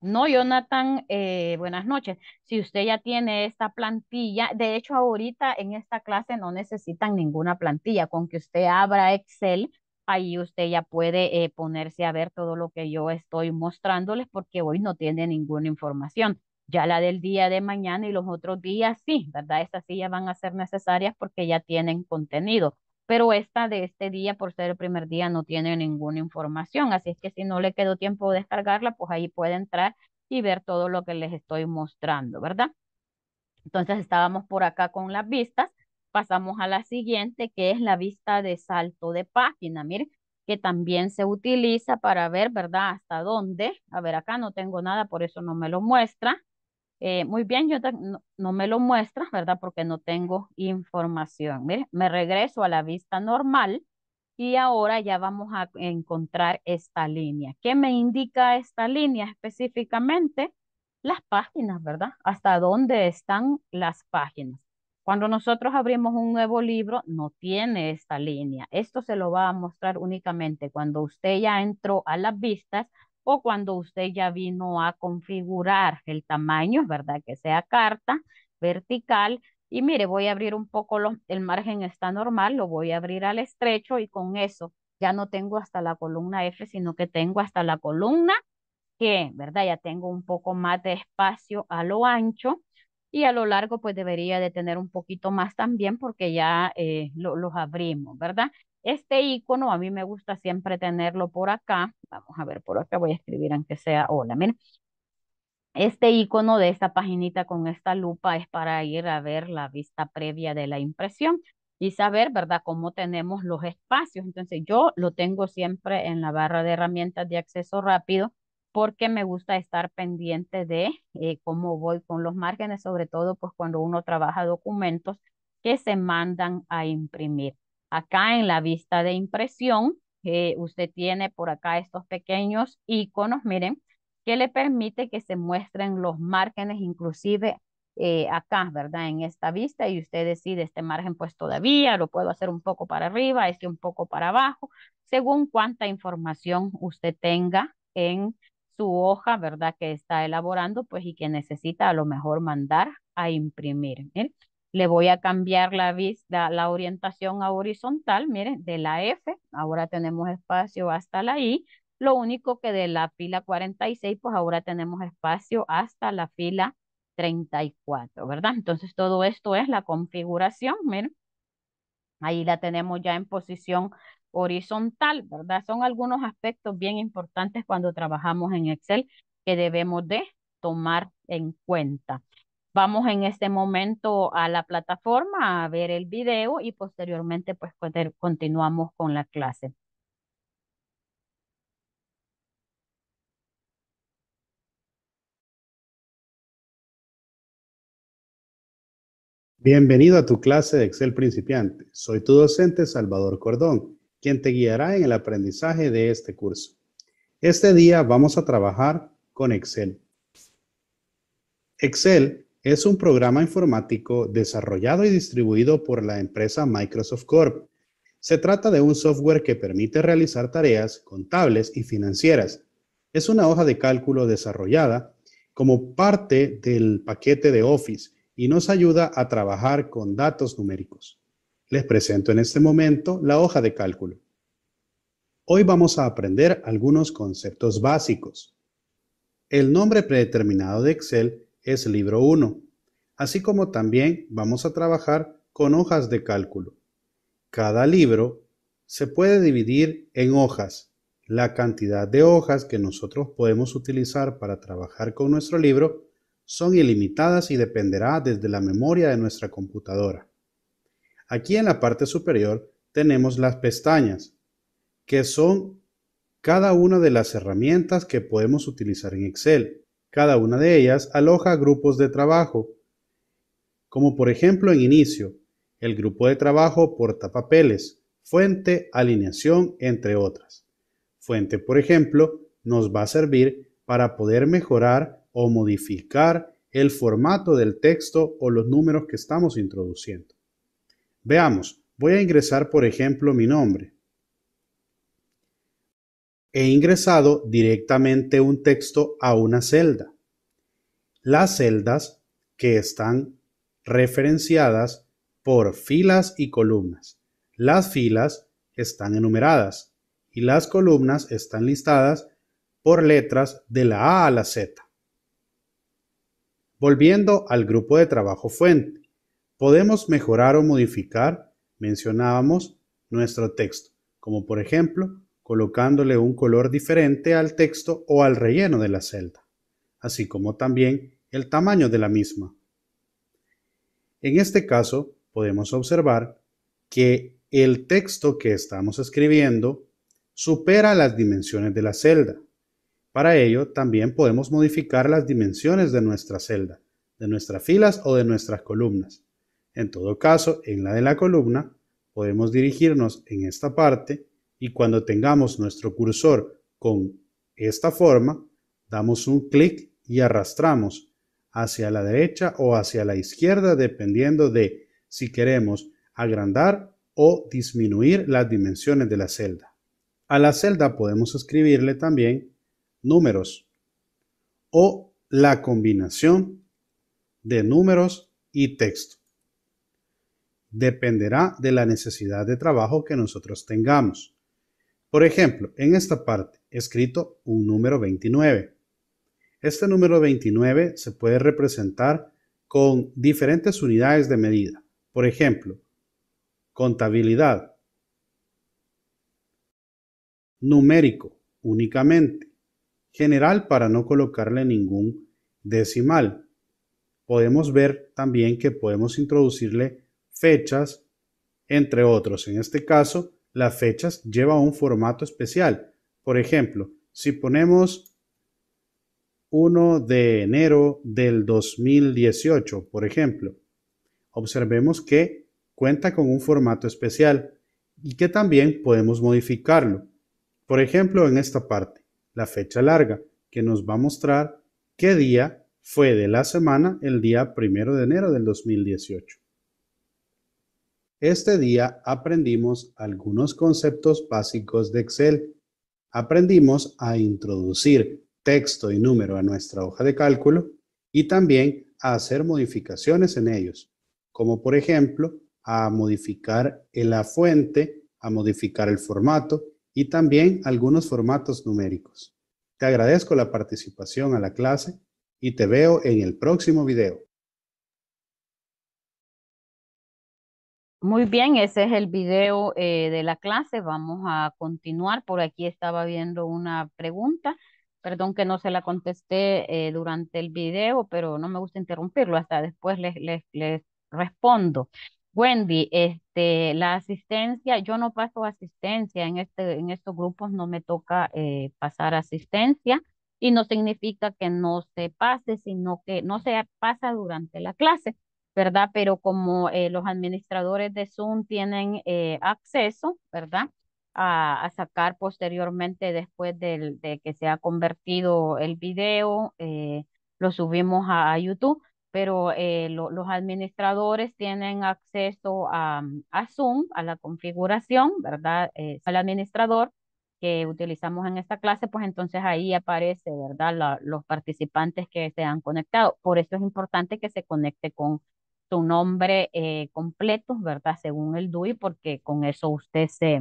No, Jonathan, eh, buenas noches. Si usted ya tiene esta plantilla, de hecho ahorita en esta clase no necesitan ninguna plantilla, con que usted abra Excel ahí usted ya puede eh, ponerse a ver todo lo que yo estoy mostrándoles porque hoy no tiene ninguna información. Ya la del día de mañana y los otros días sí, ¿verdad? Estas sí ya van a ser necesarias porque ya tienen contenido. Pero esta de este día, por ser el primer día, no tiene ninguna información. Así es que si no le quedó tiempo de descargarla, pues ahí puede entrar y ver todo lo que les estoy mostrando, ¿verdad? Entonces estábamos por acá con las vistas Pasamos a la siguiente, que es la vista de salto de página. Miren, que también se utiliza para ver, ¿verdad? Hasta dónde. A ver, acá no tengo nada, por eso no me lo muestra. Eh, muy bien, yo no, me lo muestra, ¿verdad? Porque no tengo información. Miren, me regreso a la vista normal y ahora ya vamos a encontrar esta línea. ¿Qué me indica esta línea específicamente? Las páginas, ¿verdad? Hasta dónde están las páginas. Cuando nosotros abrimos un nuevo libro, no tiene esta línea. Esto se lo va a mostrar únicamente cuando usted ya entró a las vistas o cuando usted ya vino a configurar el tamaño, ¿verdad? Que sea carta, vertical. Y mire, voy a abrir un poco, el margen está normal, lo voy a abrir al estrecho y con eso ya no tengo hasta la columna F, sino que tengo hasta la columna que, ¿verdad? Ya tengo un poco más de espacio a lo ancho y a lo largo pues debería de tener un poquito más también porque ya eh, los abrimos, ¿verdad? Este icono a mí me gusta siempre tenerlo por acá. Vamos a ver, por acá voy a escribir aunque sea hola. Miren, este icono de esta paginita con esta lupa es para ir a ver la vista previa de la impresión y saber, ¿verdad?, cómo tenemos los espacios. Entonces, yo lo tengo siempre en la barra de herramientas de acceso rápido porque me gusta estar pendiente de eh, cómo voy con los márgenes, sobre todo pues cuando uno trabaja documentos que se mandan a imprimir. Acá en la vista de impresión, eh, usted tiene por acá estos pequeños iconos, miren, que le permite que se muestren los márgenes, inclusive eh, acá, ¿verdad? En esta vista y usted decide este margen pues todavía lo puedo hacer un poco para arriba, este un poco para abajo, según cuánta información usted tenga en su hoja, ¿verdad? Que está elaborando, pues y que necesita a lo mejor mandar a imprimir. ¿eh? le voy a cambiar la, vista, la orientación a horizontal, miren, de la F, ahora tenemos espacio hasta la I, lo único que de la fila 46, pues ahora tenemos espacio hasta la fila 34, ¿verdad? Entonces todo esto es la configuración, miren, ahí la tenemos ya en posición horizontal, ¿verdad? Son algunos aspectos bien importantes cuando trabajamos en Excel que debemos de tomar en cuenta. Vamos en este momento a la plataforma a ver el video y posteriormente pues continuamos con la clase. Bienvenido a tu clase de Excel principiante. Soy tu docente Salvador Cordón quien te guiará en el aprendizaje de este curso. Este día vamos a trabajar con Excel. Excel es un programa informático desarrollado y distribuido por la empresa Microsoft Corp. Se trata de un software que permite realizar tareas contables y financieras. Es una hoja de cálculo desarrollada como parte del paquete de Office y nos ayuda a trabajar con datos numéricos. Les presento en este momento la hoja de cálculo. Hoy vamos a aprender algunos conceptos básicos. El nombre predeterminado de Excel es libro 1, así como también vamos a trabajar con hojas de cálculo. Cada libro se puede dividir en hojas. La cantidad de hojas que nosotros podemos utilizar para trabajar con nuestro libro son ilimitadas y dependerá desde la memoria de nuestra computadora. Aquí en la parte superior tenemos las pestañas, que son cada una de las herramientas que podemos utilizar en Excel. Cada una de ellas aloja grupos de trabajo, como por ejemplo en inicio, el grupo de trabajo portapapeles, fuente, alineación, entre otras. Fuente, por ejemplo, nos va a servir para poder mejorar o modificar el formato del texto o los números que estamos introduciendo. Veamos, voy a ingresar por ejemplo mi nombre. He ingresado directamente un texto a una celda. Las celdas que están referenciadas por filas y columnas. Las filas están enumeradas y las columnas están listadas por letras de la A a la Z. Volviendo al grupo de trabajo fuente. Podemos mejorar o modificar, mencionábamos, nuestro texto, como por ejemplo colocándole un color diferente al texto o al relleno de la celda, así como también el tamaño de la misma. En este caso, podemos observar que el texto que estamos escribiendo supera las dimensiones de la celda. Para ello, también podemos modificar las dimensiones de nuestra celda, de nuestras filas o de nuestras columnas. En todo caso, en la de la columna, podemos dirigirnos en esta parte y cuando tengamos nuestro cursor con esta forma, damos un clic y arrastramos hacia la derecha o hacia la izquierda dependiendo de si queremos agrandar o disminuir las dimensiones de la celda. A la celda podemos escribirle también números o la combinación de números y texto dependerá de la necesidad de trabajo que nosotros tengamos. Por ejemplo, en esta parte escrito un número 29. Este número 29 se puede representar con diferentes unidades de medida. Por ejemplo, contabilidad, numérico únicamente, general para no colocarle ningún decimal. Podemos ver también que podemos introducirle fechas, entre otros. En este caso, las fechas lleva un formato especial. Por ejemplo, si ponemos 1 de enero del 2018, por ejemplo, observemos que cuenta con un formato especial y que también podemos modificarlo. Por ejemplo, en esta parte, la fecha larga, que nos va a mostrar qué día fue de la semana el día primero de enero del 2018. Este día aprendimos algunos conceptos básicos de Excel. Aprendimos a introducir texto y número a nuestra hoja de cálculo y también a hacer modificaciones en ellos, como por ejemplo a modificar la fuente, a modificar el formato y también algunos formatos numéricos. Te agradezco la participación a la clase y te veo en el próximo video. Muy bien, ese es el video eh, de la clase. Vamos a continuar. Por aquí estaba viendo una pregunta. Perdón que no se la contesté eh, durante el video, pero no me gusta interrumpirlo. Hasta después les, respondo. Wendy, este, la asistencia, yo no paso asistencia. En, este, en estos grupos no me toca eh, pasar asistencia. Y no significa que no se pase, sino que no se pasa durante la clase ¿verdad? Pero como eh, los administradores de Zoom tienen eh, acceso, ¿verdad? A, sacar posteriormente después de que se ha convertido el video, eh, lo subimos a, YouTube, pero los administradores tienen acceso a, Zoom, a la configuración, ¿verdad? al administrador que utilizamos en esta clase, pues entonces ahí aparece, ¿verdad? los participantes que se han conectado. Por eso es importante que se conecte con su nombre eh, completo, ¿verdad? Según el DUI, porque con eso usted se,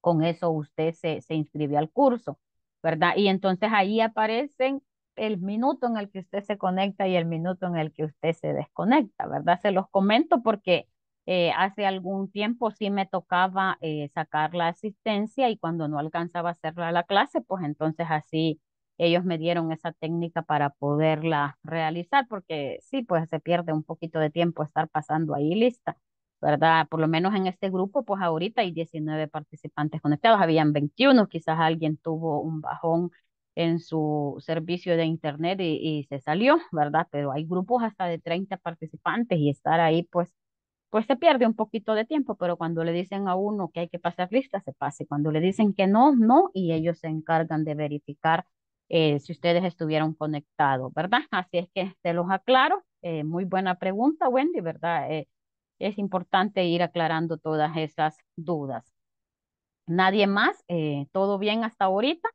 con eso usted se, se inscribe al curso, ¿verdad? Y entonces ahí aparecen el minuto en el que usted se conecta y el minuto en el que usted se desconecta, ¿verdad? Se los comento porque eh, hace algún tiempo sí me tocaba eh, sacar la asistencia y cuando no alcanzaba a hacerla la clase, pues entonces así ellos me dieron esa técnica para poderla realizar, porque sí, pues se pierde un poquito de tiempo estar pasando ahí lista, ¿verdad? Por lo menos en este grupo, pues ahorita hay 19 participantes conectados, habían 21, quizás alguien tuvo un bajón en su servicio de internet y, se salió, ¿verdad? Pero hay grupos hasta de 30 participantes y estar ahí, pues, pues se pierde un poquito de tiempo, pero cuando le dicen a uno que hay que pasar lista, se pase. Cuando le dicen que no, no, y ellos se encargan de verificar eh, si ustedes estuvieran conectados, ¿verdad? Así es que te los aclaro. Eh, muy buena pregunta, Wendy, ¿verdad? Eh, es importante ir aclarando todas esas dudas. Nadie más, todo bien hasta ahorita.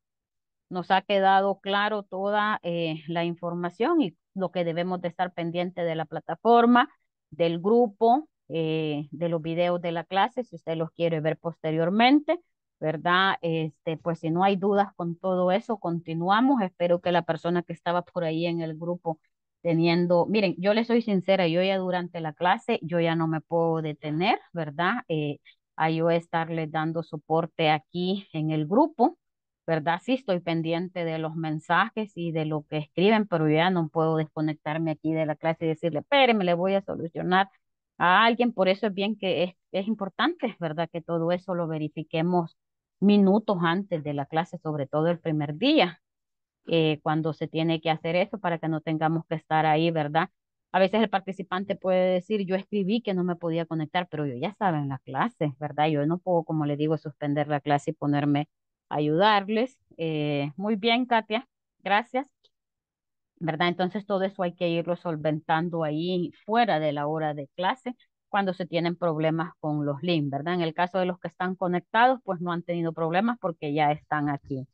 Nos ha quedado claro toda la información y lo que debemos de estar pendiente de la plataforma, del grupo, de los videos de la clase, si usted los quiere ver posteriormente. ¿verdad? Este, pues si no hay dudas con todo eso, continuamos. Espero que la persona que estaba por ahí en el grupo teniendo, miren, yo le soy sincera, yo ya durante la clase, yo ya no me puedo detener, ¿verdad? Eh, a yo estarle dando soporte aquí en el grupo, ¿verdad? Sí, estoy pendiente de los mensajes y de lo que escriben, pero ya no puedo desconectarme aquí de la clase y decirle, me le voy a solucionar a alguien. Por eso es bien que es, es importante, ¿verdad? Que todo eso lo verifiquemos minutos antes de la clase, sobre todo el primer día, eh, cuando se tiene que hacer eso para que no tengamos que estar ahí, ¿verdad? A veces el participante puede decir, yo escribí que no me podía conectar, pero yo ya estaba en la clase, ¿verdad? Yo no puedo, como le digo, suspender la clase y ponerme a ayudarles. Eh, muy bien, Katia, gracias. ¿Verdad? Entonces todo eso hay que irlo solventando ahí fuera de la hora de clase cuando se tienen problemas con los links, ¿verdad? En el caso de los que están conectados, pues no han tenido problemas porque ya están aquí.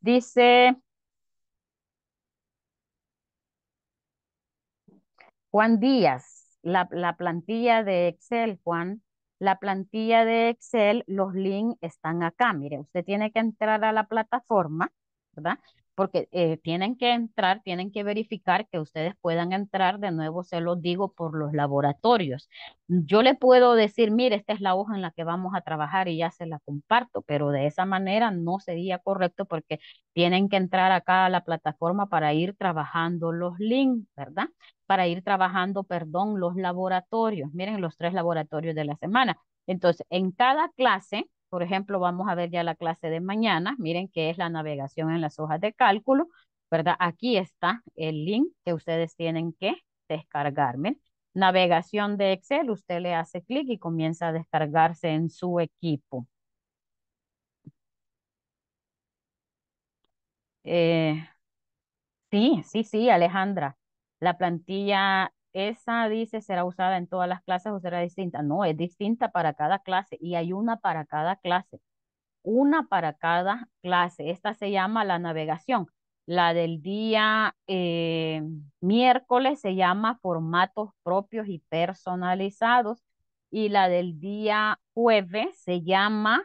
Dice... Juan Díaz, la, plantilla de Excel, Juan, la plantilla de Excel, los links están acá. Mire, usted tiene que entrar a la plataforma, ¿verdad? porque eh, tienen que entrar, tienen que verificar que ustedes puedan entrar, de nuevo se los digo, por los laboratorios. Yo le puedo decir, mire, esta es la hoja en la que vamos a trabajar y ya se la comparto, pero de esa manera no sería correcto porque tienen que entrar acá a la plataforma para ir trabajando los links, ¿verdad? Para ir trabajando, perdón, los laboratorios. Miren los tres laboratorios de la semana. Entonces, en cada clase por ejemplo, vamos a ver ya la clase de mañana. Miren que es la navegación en las hojas de cálculo, ¿verdad? Aquí está el link que ustedes tienen que descargar. Navegación de Excel, usted le hace clic y comienza a descargarse en su equipo. Eh, sí, sí, sí, Alejandra. La plantilla esa dice será usada en todas las clases o será distinta. No, es distinta para cada clase y hay una para cada clase. Una para cada clase. Esta se llama la navegación. La del día eh, miércoles se llama formatos propios y personalizados. Y la del día jueves se llama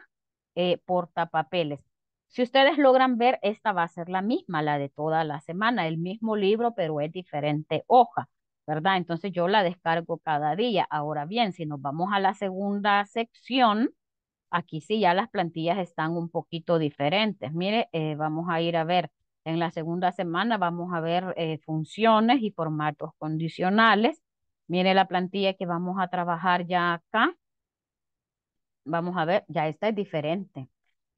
eh, portapapeles. Si ustedes logran ver, esta va a ser la misma, la de toda la semana, el mismo libro, pero es diferente hoja. ¿verdad? Entonces yo la descargo cada día. Ahora bien, si nos vamos a la segunda sección, aquí sí ya las plantillas están un poquito diferentes. Mire, eh, vamos a ir a ver, en la segunda semana vamos a ver eh, funciones y formatos condicionales. Mire la plantilla que vamos a trabajar ya acá. Vamos a ver, ya esta es diferente.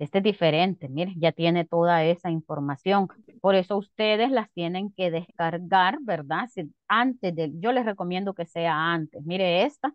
Este es diferente, mire, ya tiene toda esa información. Por eso ustedes las tienen que descargar, ¿verdad? antes de, yo les recomiendo que sea antes. Mire esta,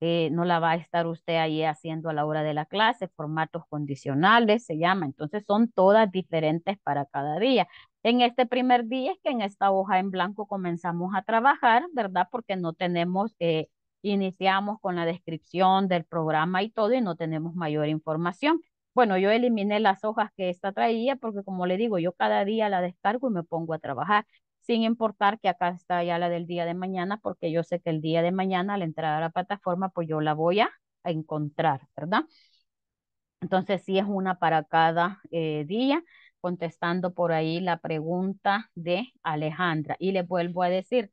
eh, no la va a estar usted ahí haciendo a la hora de la clase, formatos condicionales se llama. Entonces son todas diferentes para cada día. En este primer día es que en esta hoja en blanco comenzamos a trabajar, ¿verdad? Porque no tenemos... Eh, iniciamos con la descripción del programa y todo y no tenemos mayor información. Bueno, yo eliminé las hojas que esta traía porque como le digo, yo cada día la descargo y me pongo a trabajar, sin importar que acá está ya la del día de mañana, porque yo sé que el día de mañana al entrar a la plataforma, pues yo la voy a, encontrar, ¿verdad? Entonces sí es una para cada eh, día, contestando por ahí la pregunta de Alejandra. Y le vuelvo a decir,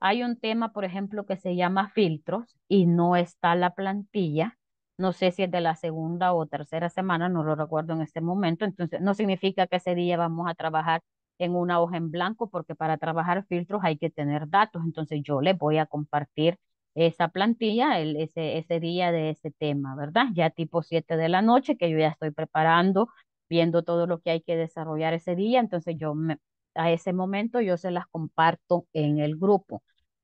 hay un tema, por ejemplo, que se llama filtros y no está la plantilla no sé si es de la segunda o tercera semana, no lo recuerdo en este momento, entonces no significa que ese día vamos a trabajar en una hoja en blanco, porque para trabajar filtros hay que tener datos, entonces yo les voy a compartir esa plantilla el, ese, ese día de ese tema, ¿verdad? Ya tipo 7 de la noche, que yo ya estoy preparando, viendo todo lo que hay que desarrollar ese día, entonces yo a ese momento yo se las comparto en el grupo.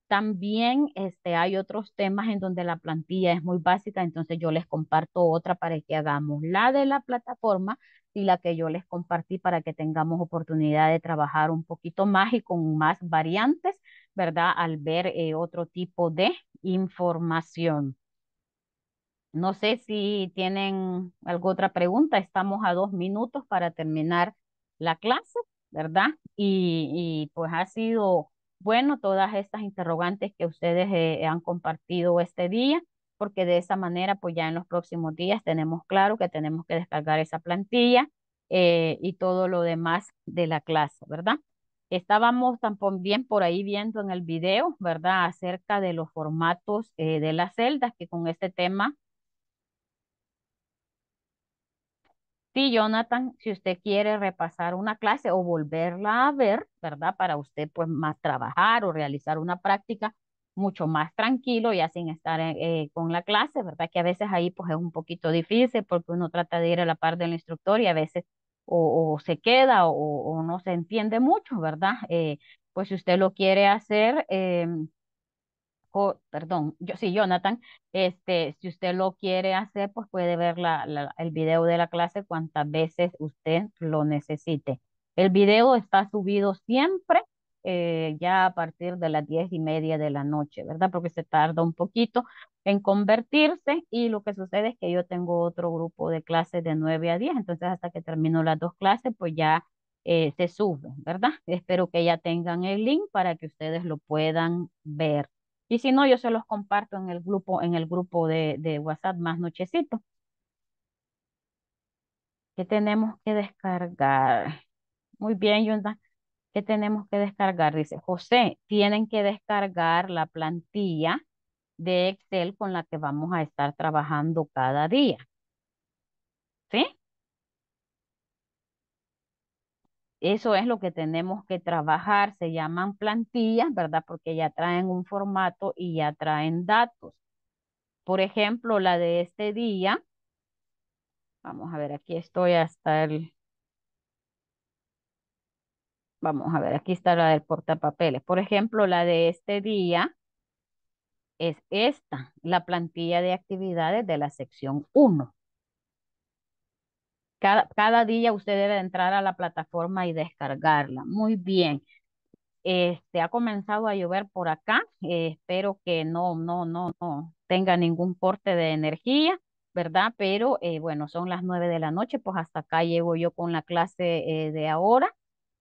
También este, hay otros temas en donde la plantilla es muy básica, entonces yo les comparto otra para que hagamos la de la plataforma y la que yo les compartí para que tengamos oportunidad de trabajar un poquito más y con más variantes, ¿verdad? Al ver eh, otro tipo de información. No sé si tienen alguna otra pregunta. Estamos a dos minutos para terminar la clase, ¿verdad? Y, y pues ha sido bueno todas estas interrogantes que ustedes eh, han compartido este día, porque de esa manera, pues ya en los próximos días tenemos claro que tenemos que descargar esa plantilla eh, y todo lo demás de la clase, ¿verdad? Estábamos también por ahí viendo en el video, ¿verdad?, acerca de los formatos eh, de las celdas, que con este tema Sí, Jonathan, si usted quiere repasar una clase o volverla a ver, ¿verdad? Para usted pues más trabajar o realizar una práctica mucho más tranquilo, y sin estar eh, eh, con la clase, ¿verdad? Que a veces ahí pues es un poquito difícil porque uno trata de ir a la par del instructor y a veces o, se queda o, no se entiende mucho, ¿verdad? Eh, pues si usted lo quiere hacer, eh, perdón, yo sí, Jonathan, este, si usted lo quiere hacer, pues puede ver la, el video de la clase cuantas veces usted lo necesite. El video está subido siempre, eh, ya a partir de las diez y media de la noche, ¿verdad? Porque se tarda un poquito en convertirse y lo que sucede es que yo tengo otro grupo de clases de nueve a diez, entonces hasta que termino las dos clases, pues ya eh, se sube, ¿verdad? Espero que ya tengan el link para que ustedes lo puedan ver. Y si no, yo se los comparto en el grupo, en el grupo de, de WhatsApp más nochecito. ¿Qué tenemos que descargar? Muy bien, Yunda. ¿Qué tenemos que descargar? Dice José, tienen que descargar la plantilla de Excel con la que vamos a estar trabajando cada día. Eso es lo que tenemos que trabajar. Se llaman plantillas, ¿verdad? Porque ya traen un formato y ya traen datos. Por ejemplo, la de este día. Vamos a ver, aquí estoy hasta el... Vamos a ver, aquí está la del portapapeles. Por ejemplo, la de este día es esta, la plantilla de actividades de la sección 1. Cada, día usted debe entrar a la plataforma y descargarla. Muy bien. Este, ha comenzado a llover por acá. Eh, espero que no, no, no, no tenga ningún corte de energía, ¿verdad? Pero eh, bueno, son las nueve de la noche, pues hasta acá llego yo con la clase eh, de ahora.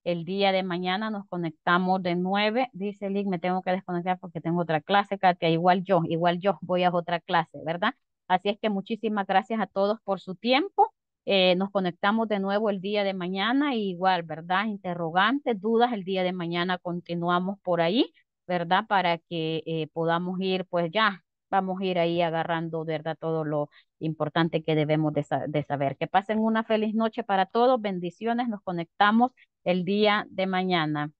El día de mañana nos conectamos de nueve. Dice link me tengo que desconectar porque tengo otra clase, Katia. Igual yo, igual yo voy a otra clase, ¿verdad? Así es que muchísimas gracias a todos por su tiempo. Eh, nos conectamos de nuevo el día de mañana, igual, ¿verdad? Interrogantes, dudas, el día de mañana continuamos por ahí, ¿verdad? Para que eh, podamos ir, pues ya, vamos a ir ahí agarrando, ¿verdad? Todo lo importante que debemos de saber. Que pasen una feliz noche para todos, bendiciones, nos conectamos el día de mañana.